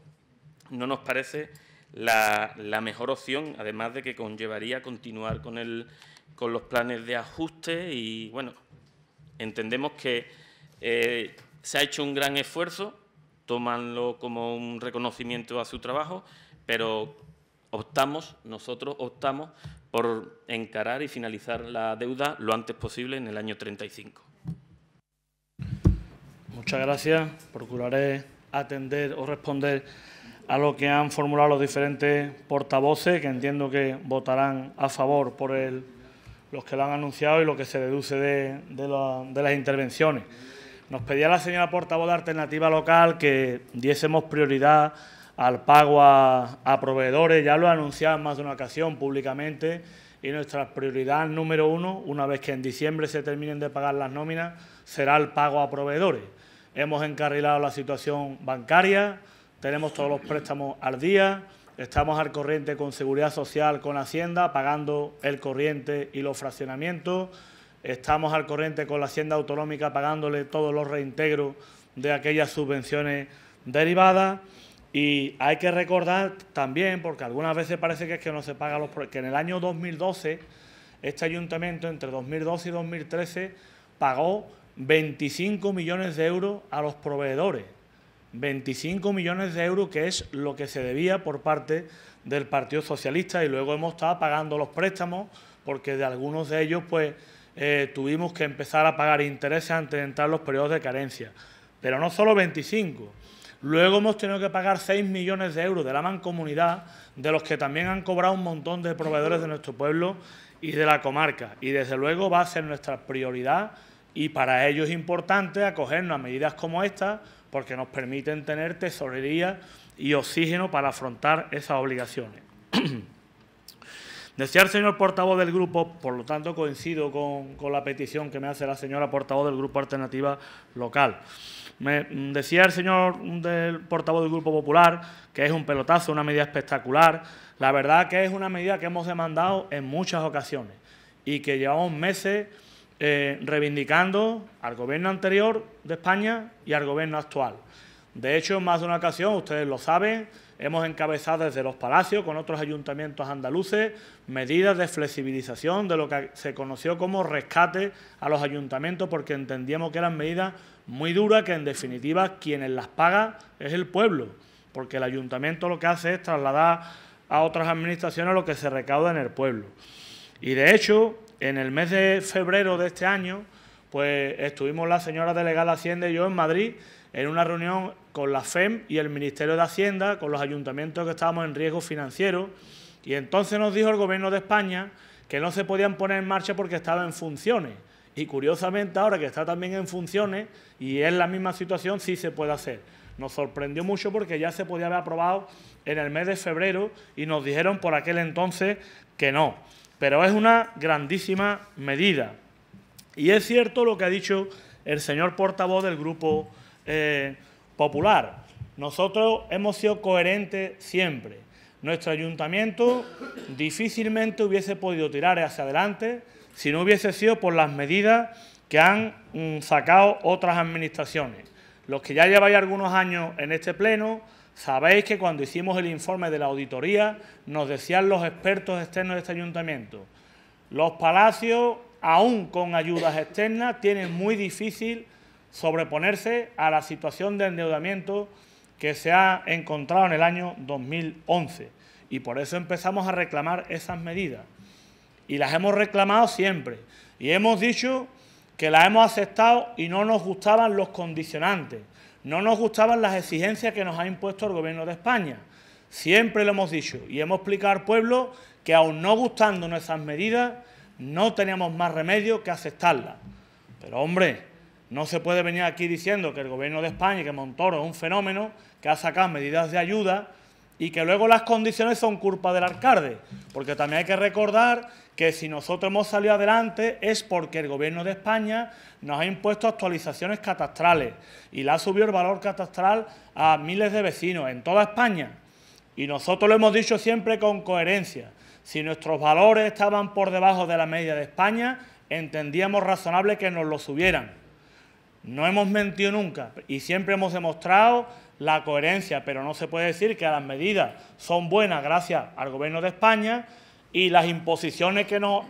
no nos parece la, la mejor opción, además de que conllevaría continuar con, el, con los planes de ajuste y, bueno, Entendemos que eh, se ha hecho un gran esfuerzo, tómanlo como un reconocimiento a su trabajo, pero optamos, nosotros optamos por encarar y finalizar la deuda lo antes posible en el año 35. Muchas gracias. Procuraré atender o responder a lo que han formulado los diferentes portavoces, que entiendo que votarán a favor por el los que lo han anunciado y lo que se deduce de, las intervenciones. Nos pedía la señora portavoz de Alternativa Local que diésemos prioridad al pago a, proveedores, ya lo he anunciado en más de una ocasión públicamente, y nuestra prioridad número uno, una vez que en diciembre se terminen de pagar las nóminas, será el pago a proveedores. Hemos encarrilado la situación bancaria, tenemos todos los préstamos al día, Estamos al corriente con Seguridad Social, con Hacienda, pagando el corriente y los fraccionamientos. Estamos al corriente con la Hacienda Autonómica pagándole todos los reintegros de aquellas subvenciones derivadas. Y hay que recordar también, porque algunas veces parece que es que no se paga los que en el año 2012 este ayuntamiento entre 2012 y 2013 pagó 25 millones de euros a los proveedores 25 millones de euros, que es lo que se debía por parte del Partido Socialista, y luego hemos estado pagando los préstamos, porque de algunos de ellos pues, eh, tuvimos que empezar a pagar intereses antes de entrar los periodos de carencia. Pero no solo 25, Luego hemos tenido que pagar 6 millones de euros de la mancomunidad, de los que también han cobrado un montón de proveedores de nuestro pueblo y de la comarca. Y desde luego va a ser nuestra prioridad y para ello es importante acogernos a medidas como esta, porque nos permiten tener tesorería y oxígeno para afrontar esas obligaciones. Decía el señor portavoz del grupo, por lo tanto coincido con, la petición que me hace la señora portavoz del Grupo Alternativa Local. Me mm, decía el señor del portavoz del Grupo Popular que es un pelotazo, una medida espectacular. La verdad que es una medida que hemos demandado en muchas ocasiones y que llevamos meses eh, reivindicando al gobierno anterior de España y al gobierno actual. De hecho, en más de una ocasión, ustedes lo saben, hemos encabezado desde los palacios con otros ayuntamientos andaluces medidas de flexibilización de lo que se conoció como rescate a los ayuntamientos porque entendíamos que eran medidas muy duras que en definitiva quienes las paga es el pueblo, porque el ayuntamiento lo que hace es trasladar a otras administraciones lo que se recauda en el pueblo. Y de hecho, en el mes de febrero de este año, pues estuvimos la señora delegada Hacienda y yo en Madrid en una reunión con la FEM y el Ministerio de Hacienda, con los ayuntamientos que estábamos en riesgo financiero, y entonces nos dijo el Gobierno de España que no se podían poner en marcha porque estaba en funciones. Y curiosamente ahora que está también en funciones y es la misma situación, sí se puede hacer. Nos sorprendió mucho porque ya se podía haber aprobado en el mes de febrero y nos dijeron por aquel entonces que no pero es una grandísima medida. Y es cierto lo que ha dicho el señor portavoz del Grupo eh, Popular. Nosotros hemos sido coherentes siempre. Nuestro ayuntamiento difícilmente hubiese podido tirar hacia adelante si no hubiese sido por las medidas que han mm, sacado otras administraciones. Los que ya lleváis algunos años en este pleno Sabéis que cuando hicimos el informe de la auditoría nos decían los expertos externos de este ayuntamiento, los palacios, aún con ayudas externas, tienen muy difícil sobreponerse a la situación de endeudamiento que se ha encontrado en el año 2011. Y por eso empezamos a reclamar esas medidas. Y las hemos reclamado siempre. Y hemos dicho que las hemos aceptado y no nos gustaban los condicionantes no nos gustaban las exigencias que nos ha impuesto el Gobierno de España. Siempre lo hemos dicho y hemos explicado al pueblo que aun no gustando nuestras medidas, no teníamos más remedio que aceptarlas. Pero hombre, no se puede venir aquí diciendo que el Gobierno de España que Montoro es un fenómeno que ha sacado medidas de ayuda y que luego las condiciones son culpa del alcalde, porque también hay que recordar que si nosotros hemos salido adelante es porque el Gobierno de España nos ha impuesto actualizaciones catastrales y le ha subido el valor catastral a miles de vecinos en toda España. Y nosotros lo hemos dicho siempre con coherencia. Si nuestros valores estaban por debajo de la media de España, entendíamos razonable que nos lo subieran. No hemos mentido nunca y siempre hemos demostrado la coherencia, pero no se puede decir que las medidas son buenas gracias al Gobierno de España y las imposiciones que nos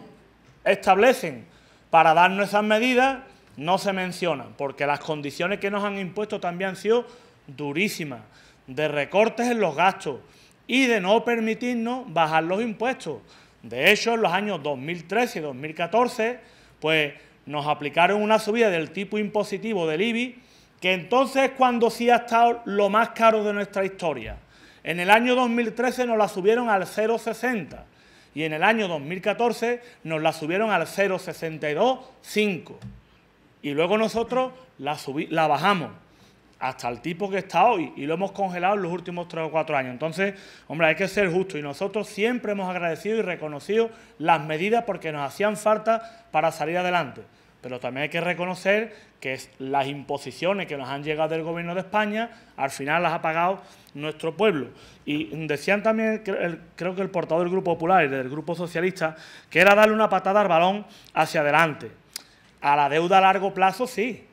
establecen para darnos esas medidas no se mencionan, porque las condiciones que nos han impuesto también han sido durísimas, de recortes en los gastos y de no permitirnos bajar los impuestos. De hecho, en los años 2013 y 2014, pues nos aplicaron una subida del tipo impositivo del IBI que entonces es cuando sí ha estado lo más caro de nuestra historia. En el año 2013 nos la subieron al 0,60 y en el año 2014 nos la subieron al 0,625. Y luego nosotros la, la bajamos hasta el tipo que está hoy y lo hemos congelado en los últimos tres o cuatro años. Entonces, hombre, hay que ser justo y nosotros siempre hemos agradecido y reconocido las medidas porque nos hacían falta para salir adelante. Pero también hay que reconocer que las imposiciones que nos han llegado del gobierno de España, al final las ha pagado nuestro pueblo. Y decían también, creo que el portador del Grupo Popular y del Grupo Socialista, que era darle una patada al balón hacia adelante. A la deuda a largo plazo sí,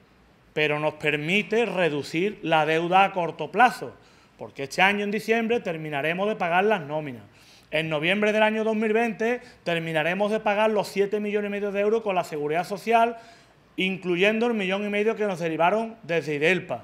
pero nos permite reducir la deuda a corto plazo, porque este año en diciembre terminaremos de pagar las nóminas. En noviembre del año 2020 terminaremos de pagar los 7 millones y medio de euros con la seguridad social, incluyendo el millón y medio que nos derivaron desde IDELPA.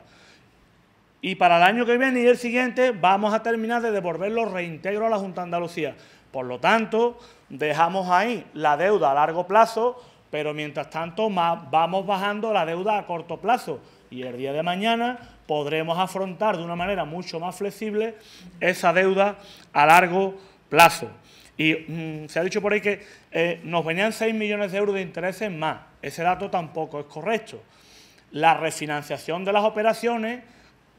Y para el año que viene y el siguiente vamos a terminar de devolver los reintegros a la Junta de Andalucía. Por lo tanto, dejamos ahí la deuda a largo plazo, pero mientras tanto vamos bajando la deuda a corto plazo. Y el día de mañana podremos afrontar de una manera mucho más flexible esa deuda a largo plazo plazo. Y mm, se ha dicho por ahí que eh, nos venían 6 millones de euros de intereses más. Ese dato tampoco es correcto. La refinanciación de las operaciones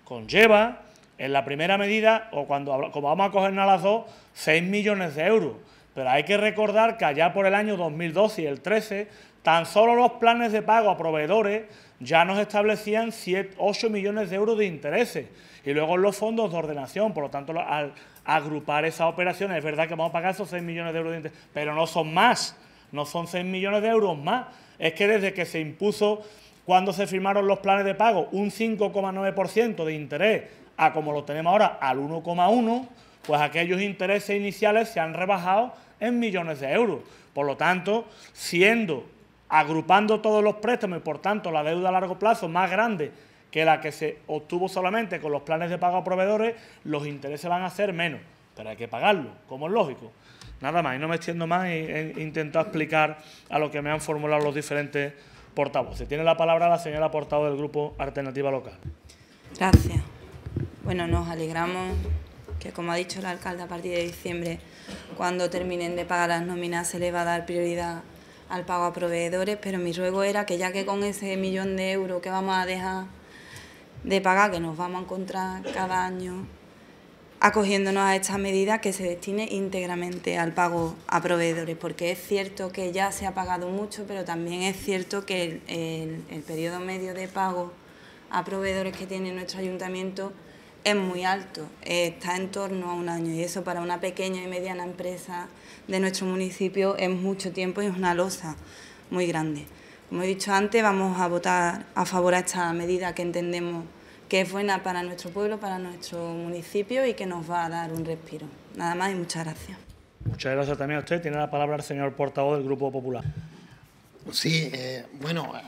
conlleva, en la primera medida, o cuando como vamos a coger a las dos, 6 millones de euros. Pero hay que recordar que allá por el año 2012 y el 13, tan solo los planes de pago a proveedores ya nos establecían 7, 8 millones de euros de intereses. Y luego los fondos de ordenación, por lo tanto, al, agrupar esas operaciones. Es verdad que vamos a pagar esos 6 millones de euros de interés, pero no son más, no son 6 millones de euros más. Es que desde que se impuso, cuando se firmaron los planes de pago, un 5,9% de interés a como lo tenemos ahora, al 1,1%, pues aquellos intereses iniciales se han rebajado en millones de euros. Por lo tanto, siendo agrupando todos los préstamos y por tanto la deuda a largo plazo más grande que la que se obtuvo solamente con los planes de pago a proveedores, los intereses van a ser menos, pero hay que pagarlo, como es lógico. Nada más, y no me extiendo más e, intento explicar a lo que me han formulado los diferentes portavoces. Tiene la palabra la señora portavoz del Grupo Alternativa Local. Gracias. Bueno, nos alegramos que, como ha dicho el alcalde, a partir de diciembre, cuando terminen de pagar las nóminas, se le va a dar prioridad al pago a proveedores, pero mi ruego era que ya que con ese millón de euros que vamos a dejar de pagar que nos vamos a encontrar cada año acogiéndonos a esta medida que se destine íntegramente al pago a proveedores, porque es cierto que ya se ha pagado mucho, pero también es cierto que el, periodo medio de pago a proveedores que tiene nuestro ayuntamiento es muy alto, está en torno a un año y eso para una pequeña y mediana empresa de nuestro municipio es mucho tiempo y es una losa muy grande. Como he dicho antes, vamos a votar a favor a esta medida que entendemos que es buena para nuestro pueblo, para nuestro municipio y que nos va a dar un respiro. Nada más y muchas gracias. Muchas gracias también a usted. Tiene la palabra el señor portavoz del Grupo Popular. Sí, eh, bueno, eh,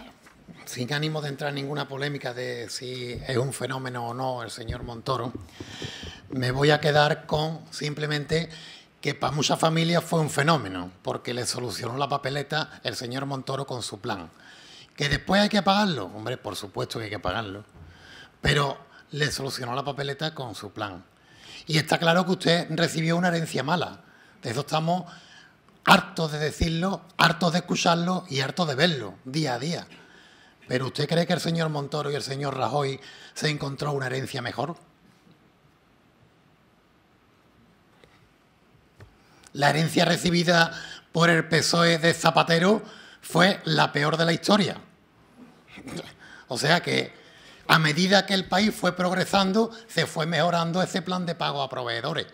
sin ánimo de entrar en ninguna polémica de si es un fenómeno o no el señor Montoro, me voy a quedar con simplemente que para muchas familias fue un fenómeno, porque le solucionó la papeleta el señor Montoro con su plan. Que después hay que pagarlo, hombre, por supuesto que hay que pagarlo, pero le solucionó la papeleta con su plan. Y está claro que usted recibió una herencia mala, de eso estamos hartos de decirlo, hartos de escucharlo y hartos de verlo día a día. ¿Pero usted cree que el señor Montoro y el señor Rajoy se encontró una herencia mejor? La herencia recibida por el PSOE de Zapatero fue la peor de la historia. O sea que a medida que el país fue progresando, se fue mejorando ese plan de pago a proveedores.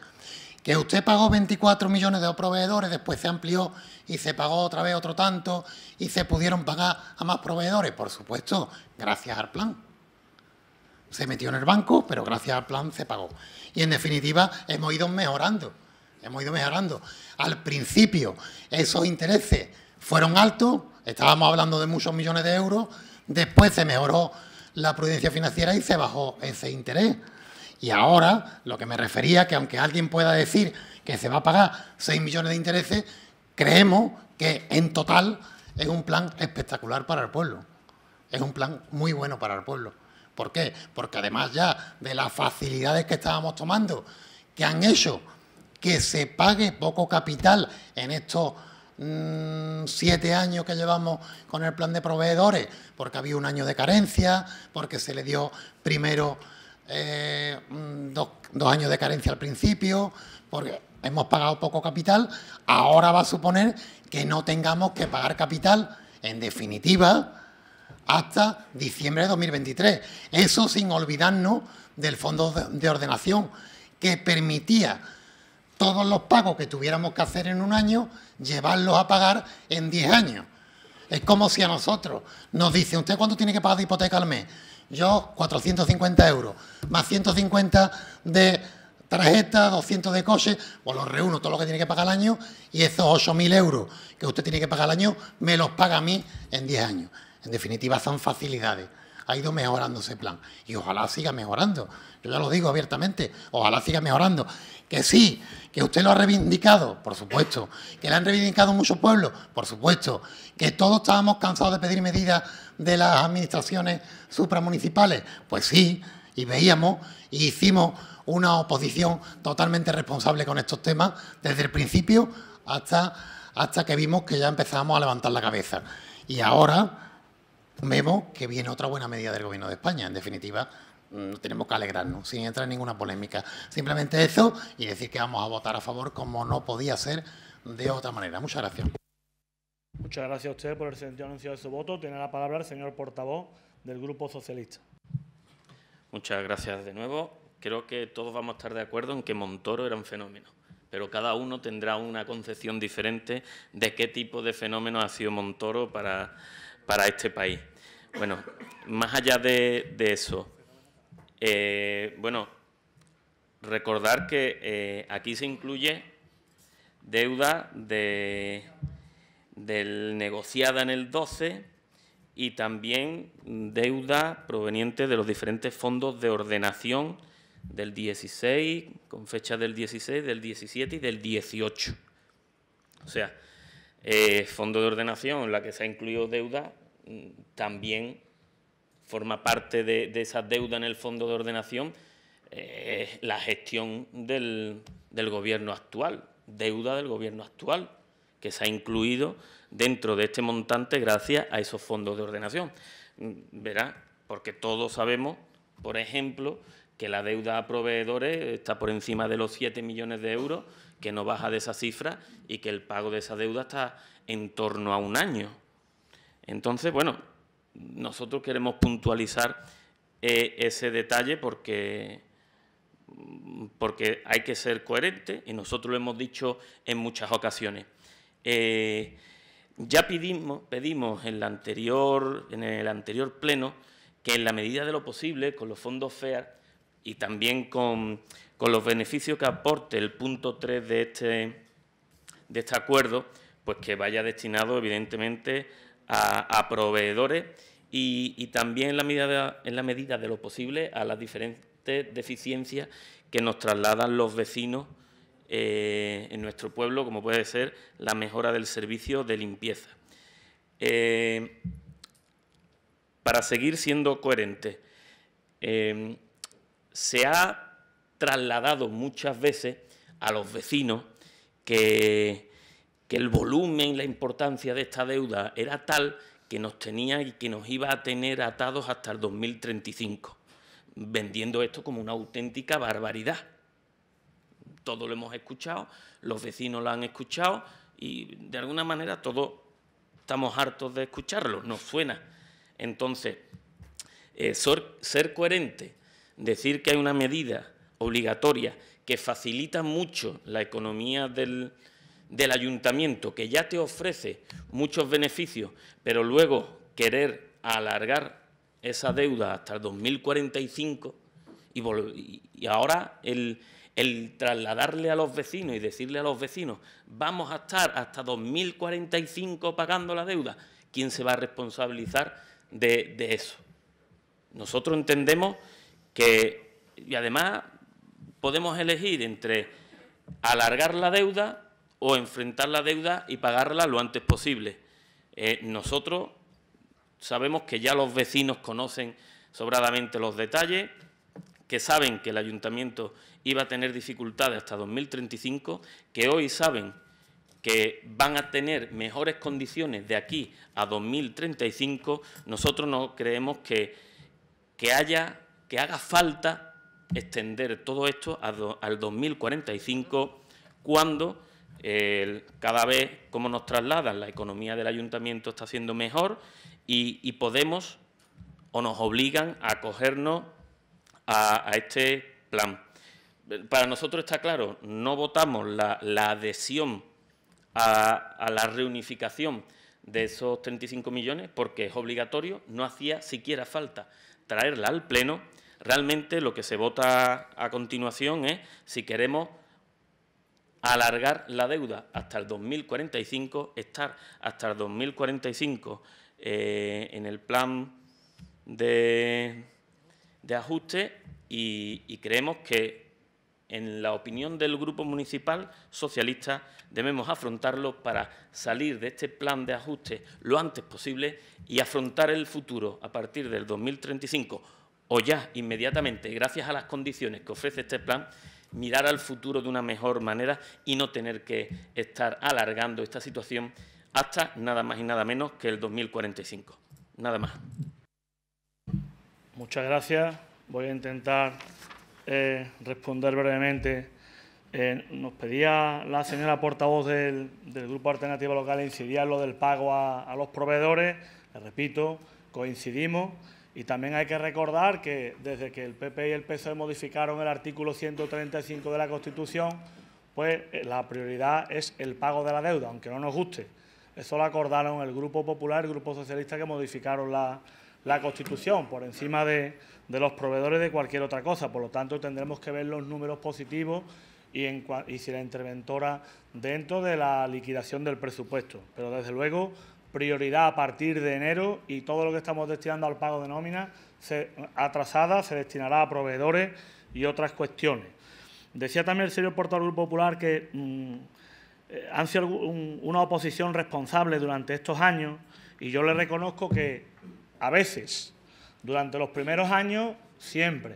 Que usted pagó 24 millones de proveedores, después se amplió y se pagó otra vez otro tanto y se pudieron pagar a más proveedores, por supuesto, gracias al plan. Se metió en el banco, pero gracias al plan se pagó. Y en definitiva hemos ido mejorando hemos ido mejorando. Al principio esos intereses fueron altos, estábamos hablando de muchos millones de euros, después se mejoró la prudencia financiera y se bajó ese interés. Y ahora lo que me refería, que aunque alguien pueda decir que se va a pagar 6 millones de intereses, creemos que en total es un plan espectacular para el pueblo. Es un plan muy bueno para el pueblo. ¿Por qué? Porque además ya de las facilidades que estábamos tomando, que han hecho que se pague poco capital en estos mm, siete años que llevamos con el plan de proveedores, porque había un año de carencia, porque se le dio primero eh, mm, dos, dos años de carencia al principio, porque hemos pagado poco capital, ahora va a suponer que no tengamos que pagar capital, en definitiva, hasta diciembre de 2023. Eso sin olvidarnos del fondo de ordenación, que permitía todos los pagos que tuviéramos que hacer en un año, llevarlos a pagar en 10 años. Es como si a nosotros nos dice, ¿usted cuánto tiene que pagar de hipoteca al mes? Yo 450 euros, más 150 de tarjeta, 200 de coche, pues los reúno todo lo que tiene que pagar al año y esos 8.000 euros que usted tiene que pagar al año me los paga a mí en 10 años. En definitiva, son facilidades ha ido mejorando ese plan. Y ojalá siga mejorando. Yo ya lo digo abiertamente, ojalá siga mejorando. Que sí, que usted lo ha reivindicado, por supuesto. Que le han reivindicado muchos pueblos, por supuesto. Que todos estábamos cansados de pedir medidas de las administraciones supramunicipales, pues sí. Y veíamos y hicimos una oposición totalmente responsable con estos temas desde el principio hasta, hasta que vimos que ya empezábamos a levantar la cabeza. Y ahora vemos que viene otra buena medida del Gobierno de España. En definitiva, no mm, tenemos que alegrarnos, sin entrar en ninguna polémica. Simplemente eso y decir que vamos a votar a favor como no podía ser de otra manera. Muchas gracias. Muchas gracias a usted por el sentido anuncio de su voto. Tiene la palabra el señor portavoz del Grupo Socialista. Muchas gracias de nuevo. Creo que todos vamos a estar de acuerdo en que Montoro era un fenómeno, pero cada uno tendrá una concepción diferente de qué tipo de fenómeno ha sido Montoro para para este país. Bueno, más allá de, eso, eh, bueno, recordar que eh, aquí se incluye deuda de, del negociada en el 12 y también deuda proveniente de los diferentes fondos de ordenación del 16, con fecha del 16, del 17 y del 18. O sea, eh, fondo de ordenación en la que se ha incluido deuda mm, también forma parte de, esa deuda en el fondo de ordenación eh, la gestión del, del gobierno actual, deuda del gobierno actual, que se ha incluido dentro de este montante gracias a esos fondos de ordenación. Mm, verá, porque todos sabemos, por ejemplo, que la deuda a proveedores está por encima de los 7 millones de euros que no baja de esa cifra y que el pago de esa deuda está en torno a un año. Entonces, bueno, nosotros queremos puntualizar eh, ese detalle porque, porque hay que ser coherente y nosotros lo hemos dicho en muchas ocasiones. Eh, ya pedimos, pedimos en, la anterior, en el anterior pleno que en la medida de lo posible, con los fondos FEAR y también con con los beneficios que aporte el punto 3 de este, de este acuerdo, pues que vaya destinado evidentemente a, proveedores y, también en la, medida de, en la medida de lo posible a las diferentes deficiencias que nos trasladan los vecinos eh, en nuestro pueblo, como puede ser la mejora del servicio de limpieza. Eh, para seguir siendo coherente, eh, se ha trasladado muchas veces a los vecinos que, que el volumen, y la importancia de esta deuda era tal que nos tenía y que nos iba a tener atados hasta el 2035, vendiendo esto como una auténtica barbaridad. Todo lo hemos escuchado, los vecinos lo han escuchado y de alguna manera todos estamos hartos de escucharlo, nos suena. Entonces, eh, ser coherente, decir que hay una medida obligatoria que facilita mucho la economía del, ayuntamiento, que ya te ofrece muchos beneficios, pero luego querer alargar esa deuda hasta el 2045 y, y ahora el, trasladarle a los vecinos y decirle a los vecinos, vamos a estar hasta 2045 pagando la deuda, ¿quién se va a responsabilizar de, de eso? Nosotros entendemos que, y además podemos elegir entre alargar la deuda o enfrentar la deuda y pagarla lo antes posible. Eh, nosotros sabemos que ya los vecinos conocen sobradamente los detalles, que saben que el ayuntamiento iba a tener dificultades hasta 2035, que hoy saben que van a tener mejores condiciones de aquí a 2035, nosotros no creemos que, que haya, que haga falta extender todo esto al 2045, cuando cada vez, como nos trasladan, la economía del ayuntamiento está siendo mejor y, podemos o nos obligan a acogernos a, este plan. Para nosotros está claro, no votamos la, adhesión a la reunificación de esos 35 millones porque es obligatorio, no hacía siquiera falta traerla al Pleno Realmente lo que se vota a continuación es si queremos alargar la deuda hasta el 2045, estar hasta el 2045 eh, en el plan de, ajuste y, y, creemos que, en la opinión del Grupo Municipal Socialista, debemos afrontarlo para salir de este plan de ajuste lo antes posible y afrontar el futuro a partir del 2035 o ya inmediatamente, gracias a las condiciones que ofrece este plan, mirar al futuro de una mejor manera y no tener que estar alargando esta situación hasta nada más y nada menos que el 2045. Nada más. Muchas gracias. Voy a intentar eh, responder brevemente. Eh, nos pedía la señora portavoz del, Grupo Alternativa Local incidir en lo del pago a, a los proveedores. Le repito, coincidimos. Y también hay que recordar que desde que el PP y el PSOE modificaron el artículo 135 de la Constitución, pues eh, la prioridad es el pago de la deuda, aunque no nos guste. Eso lo acordaron el Grupo Popular y el Grupo Socialista que modificaron la, Constitución por encima de, los proveedores de cualquier otra cosa. Por lo tanto, tendremos que ver los números positivos y, y si la interventora dentro de la liquidación del presupuesto. Pero desde luego prioridad a partir de enero y todo lo que estamos destinando al pago de nóminas atrasada se destinará a proveedores y otras cuestiones. Decía también el señor portavoz Popular que mm, eh, han sido una oposición responsable durante estos años y yo le reconozco que a veces, durante los primeros años, siempre,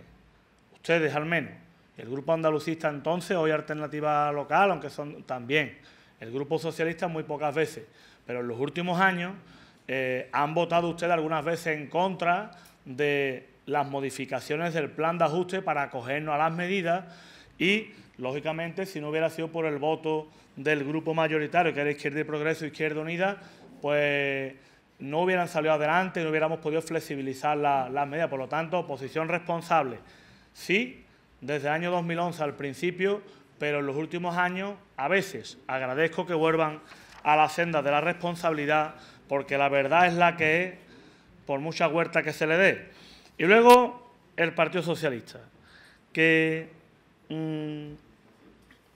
ustedes al menos, el grupo andalucista entonces, hoy Alternativa Local, aunque son también, el grupo socialista muy pocas veces, pero en los últimos años eh, han votado ustedes algunas veces en contra de las modificaciones del plan de ajuste para acogernos a las medidas y, lógicamente, si no hubiera sido por el voto del grupo mayoritario, que era Izquierda y Progreso, Izquierda Unida, pues no hubieran salido adelante, y no hubiéramos podido flexibilizar las medidas. Por lo tanto, oposición responsable. Sí, desde el año 2011 al principio, pero en los últimos años, a veces, agradezco que vuelvan a la senda de la responsabilidad, porque la verdad es la que es, por mucha huerta que se le dé. Y luego el Partido Socialista, que mm,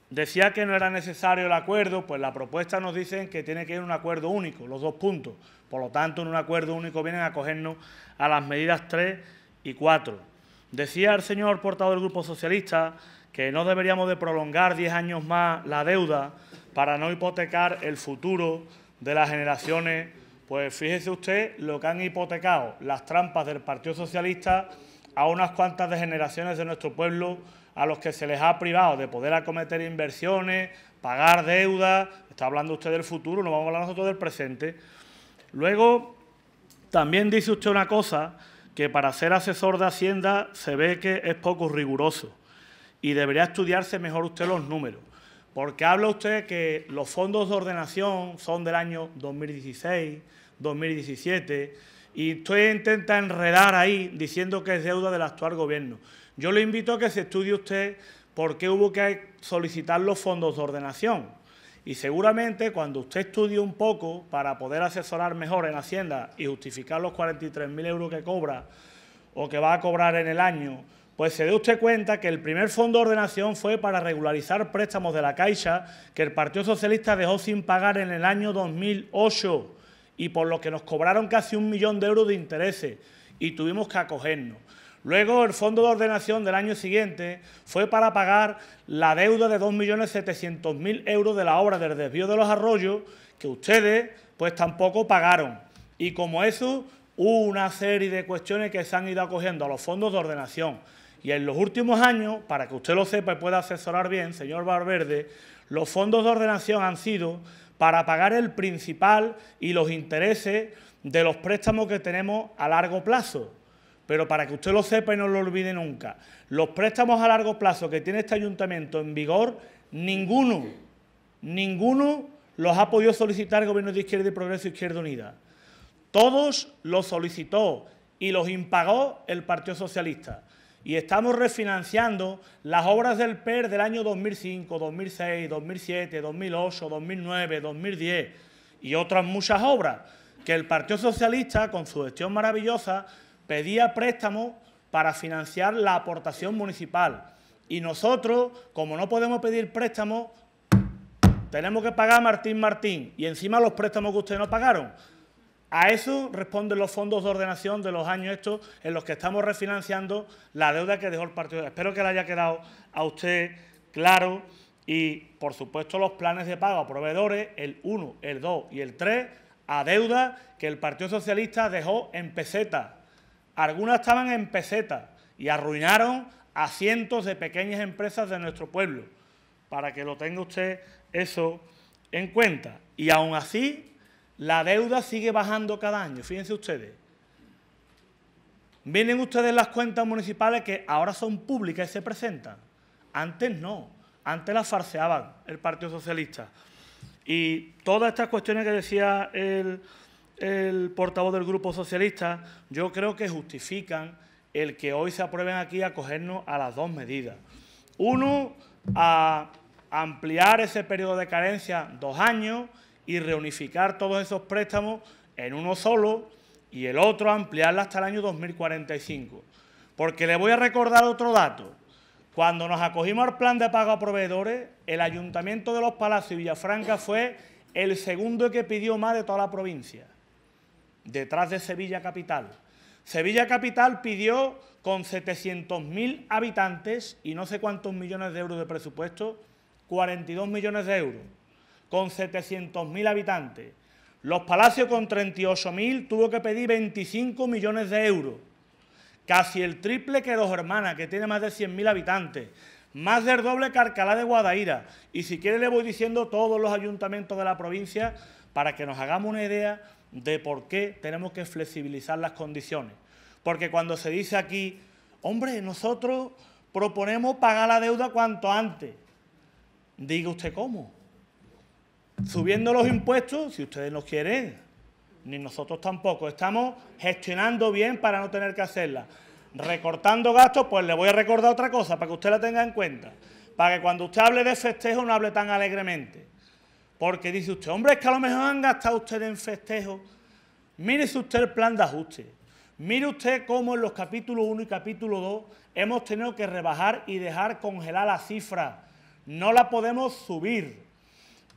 decía que no era necesario el acuerdo, pues la propuesta nos dicen que tiene que ir un acuerdo único, los dos puntos. Por lo tanto, en un acuerdo único vienen a cogernos a las medidas 3 y 4. Decía el señor portador del Grupo Socialista que no deberíamos de prolongar 10 años más la deuda para no hipotecar el futuro de las generaciones, pues fíjese usted lo que han hipotecado las trampas del Partido Socialista a unas cuantas de generaciones de nuestro pueblo a los que se les ha privado de poder acometer inversiones, pagar deudas. Está hablando usted del futuro, no vamos a hablar nosotros del presente. Luego, también dice usted una cosa que para ser asesor de Hacienda se ve que es poco riguroso y debería estudiarse mejor usted los números. Porque habla usted que los fondos de ordenación son del año 2016, 2017, y usted intenta enredar ahí diciendo que es deuda del actual gobierno. Yo le invito a que se estudie usted por qué hubo que solicitar los fondos de ordenación. Y seguramente cuando usted estudie un poco para poder asesorar mejor en Hacienda y justificar los 43.000 euros que cobra o que va a cobrar en el año pues se dé usted cuenta que el primer fondo de ordenación fue para regularizar préstamos de la Caixa que el Partido Socialista dejó sin pagar en el año 2008 y por lo que nos cobraron casi un millón de euros de intereses y tuvimos que acogernos. Luego, el fondo de ordenación del año siguiente fue para pagar la deuda de 2.700.000 euros de la obra del desvío de los arroyos, que ustedes pues tampoco pagaron. Y como eso, hubo una serie de cuestiones que se han ido acogiendo a los fondos de ordenación. Y en los últimos años, para que usted lo sepa y pueda asesorar bien, señor Valverde, los fondos de ordenación han sido para pagar el principal y los intereses de los préstamos que tenemos a largo plazo. Pero para que usted lo sepa y no lo olvide nunca, los préstamos a largo plazo que tiene este ayuntamiento en vigor, ninguno, ninguno los ha podido solicitar el Gobierno de Izquierda y Progreso Izquierda Unida. Todos los solicitó y los impagó el Partido Socialista y estamos refinanciando las obras del PER del año 2005, 2006, 2007, 2008, 2009, 2010 y otras muchas obras que el Partido Socialista, con su gestión maravillosa, pedía préstamos para financiar la aportación municipal. Y nosotros, como no podemos pedir préstamos, tenemos que pagar Martín Martín y encima los préstamos que ustedes no pagaron. A eso responden los fondos de ordenación de los años estos en los que estamos refinanciando la deuda que dejó el partido. Espero que le haya quedado a usted claro y, por supuesto, los planes de pago a proveedores, el 1, el 2 y el 3, a deuda que el Partido Socialista dejó en pesetas. Algunas estaban en pesetas y arruinaron a cientos de pequeñas empresas de nuestro pueblo, para que lo tenga usted eso en cuenta. Y aún así, la deuda sigue bajando cada año, fíjense ustedes. Vienen ustedes las cuentas municipales que ahora son públicas y se presentan. Antes no, antes las farceaban el Partido Socialista. Y todas estas cuestiones que decía el, portavoz del Grupo Socialista, yo creo que justifican el que hoy se aprueben aquí a cogernos a las dos medidas. Uno, a ampliar ese periodo de carencia dos años y reunificar todos esos préstamos en uno solo y el otro ampliarla hasta el año 2045. Porque le voy a recordar otro dato. Cuando nos acogimos al plan de pago a proveedores, el Ayuntamiento de los Palacios y Villafranca fue el segundo que pidió más de toda la provincia, detrás de Sevilla Capital. Sevilla Capital pidió con 700.000 habitantes y no sé cuántos millones de euros de presupuesto, 42 millones de euros con 700.000 habitantes. Los Palacios con 38.000 tuvo que pedir 25 millones de euros, casi el triple que Dos Hermanas, que tiene más de 100.000 habitantes, más del doble que Arcalá de Guadaira. Y si quiere le voy diciendo todos los ayuntamientos de la provincia para que nos hagamos una idea de por qué tenemos que flexibilizar las condiciones. Porque cuando se dice aquí, hombre, nosotros proponemos pagar la deuda cuanto antes, diga usted cómo subiendo los impuestos, si ustedes no quieren, ni nosotros tampoco. Estamos gestionando bien para no tener que hacerla. Recortando gastos, pues le voy a recordar otra cosa para que usted la tenga en cuenta. Para que cuando usted hable de festejo no hable tan alegremente. Porque dice usted, hombre, es que a lo mejor han gastado ustedes en festejo. Mírese usted el plan de ajuste. Mire usted cómo en los capítulos 1 y capítulo 2 hemos tenido que rebajar y dejar congelar la cifra. No la podemos subir.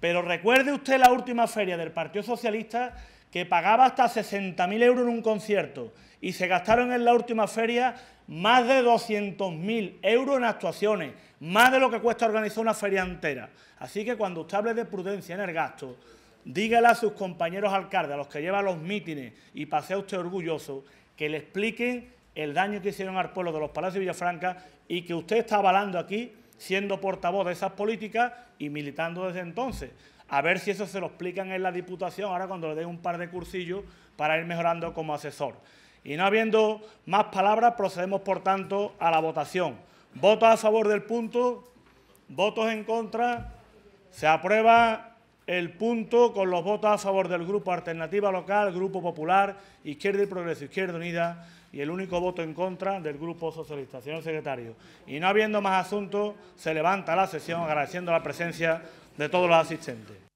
Pero recuerde usted la última feria del Partido Socialista que pagaba hasta 60.000 euros en un concierto y se gastaron en la última feria más de 200.000 euros en actuaciones, más de lo que cuesta organizar una feria entera. Así que cuando usted hable de prudencia en el gasto, dígale a sus compañeros alcaldes, a los que llevan los mítines y pasea usted orgulloso, que le expliquen el daño que hicieron al pueblo de los Palacios de Villafranca y que usted está avalando aquí, siendo portavoz de esas políticas y militando desde entonces. A ver si eso se lo explican en la Diputación ahora cuando le den un par de cursillos para ir mejorando como asesor. Y no habiendo más palabras, procedemos por tanto a la votación. Votos a favor del punto, votos en contra. Se aprueba el punto con los votos a favor del Grupo Alternativa Local, Grupo Popular, Izquierda y Progreso, Izquierda Unida y el único voto en contra del Grupo Socialista. Señor secretario, y no habiendo más asuntos, se levanta la sesión agradeciendo la presencia de todos los asistentes.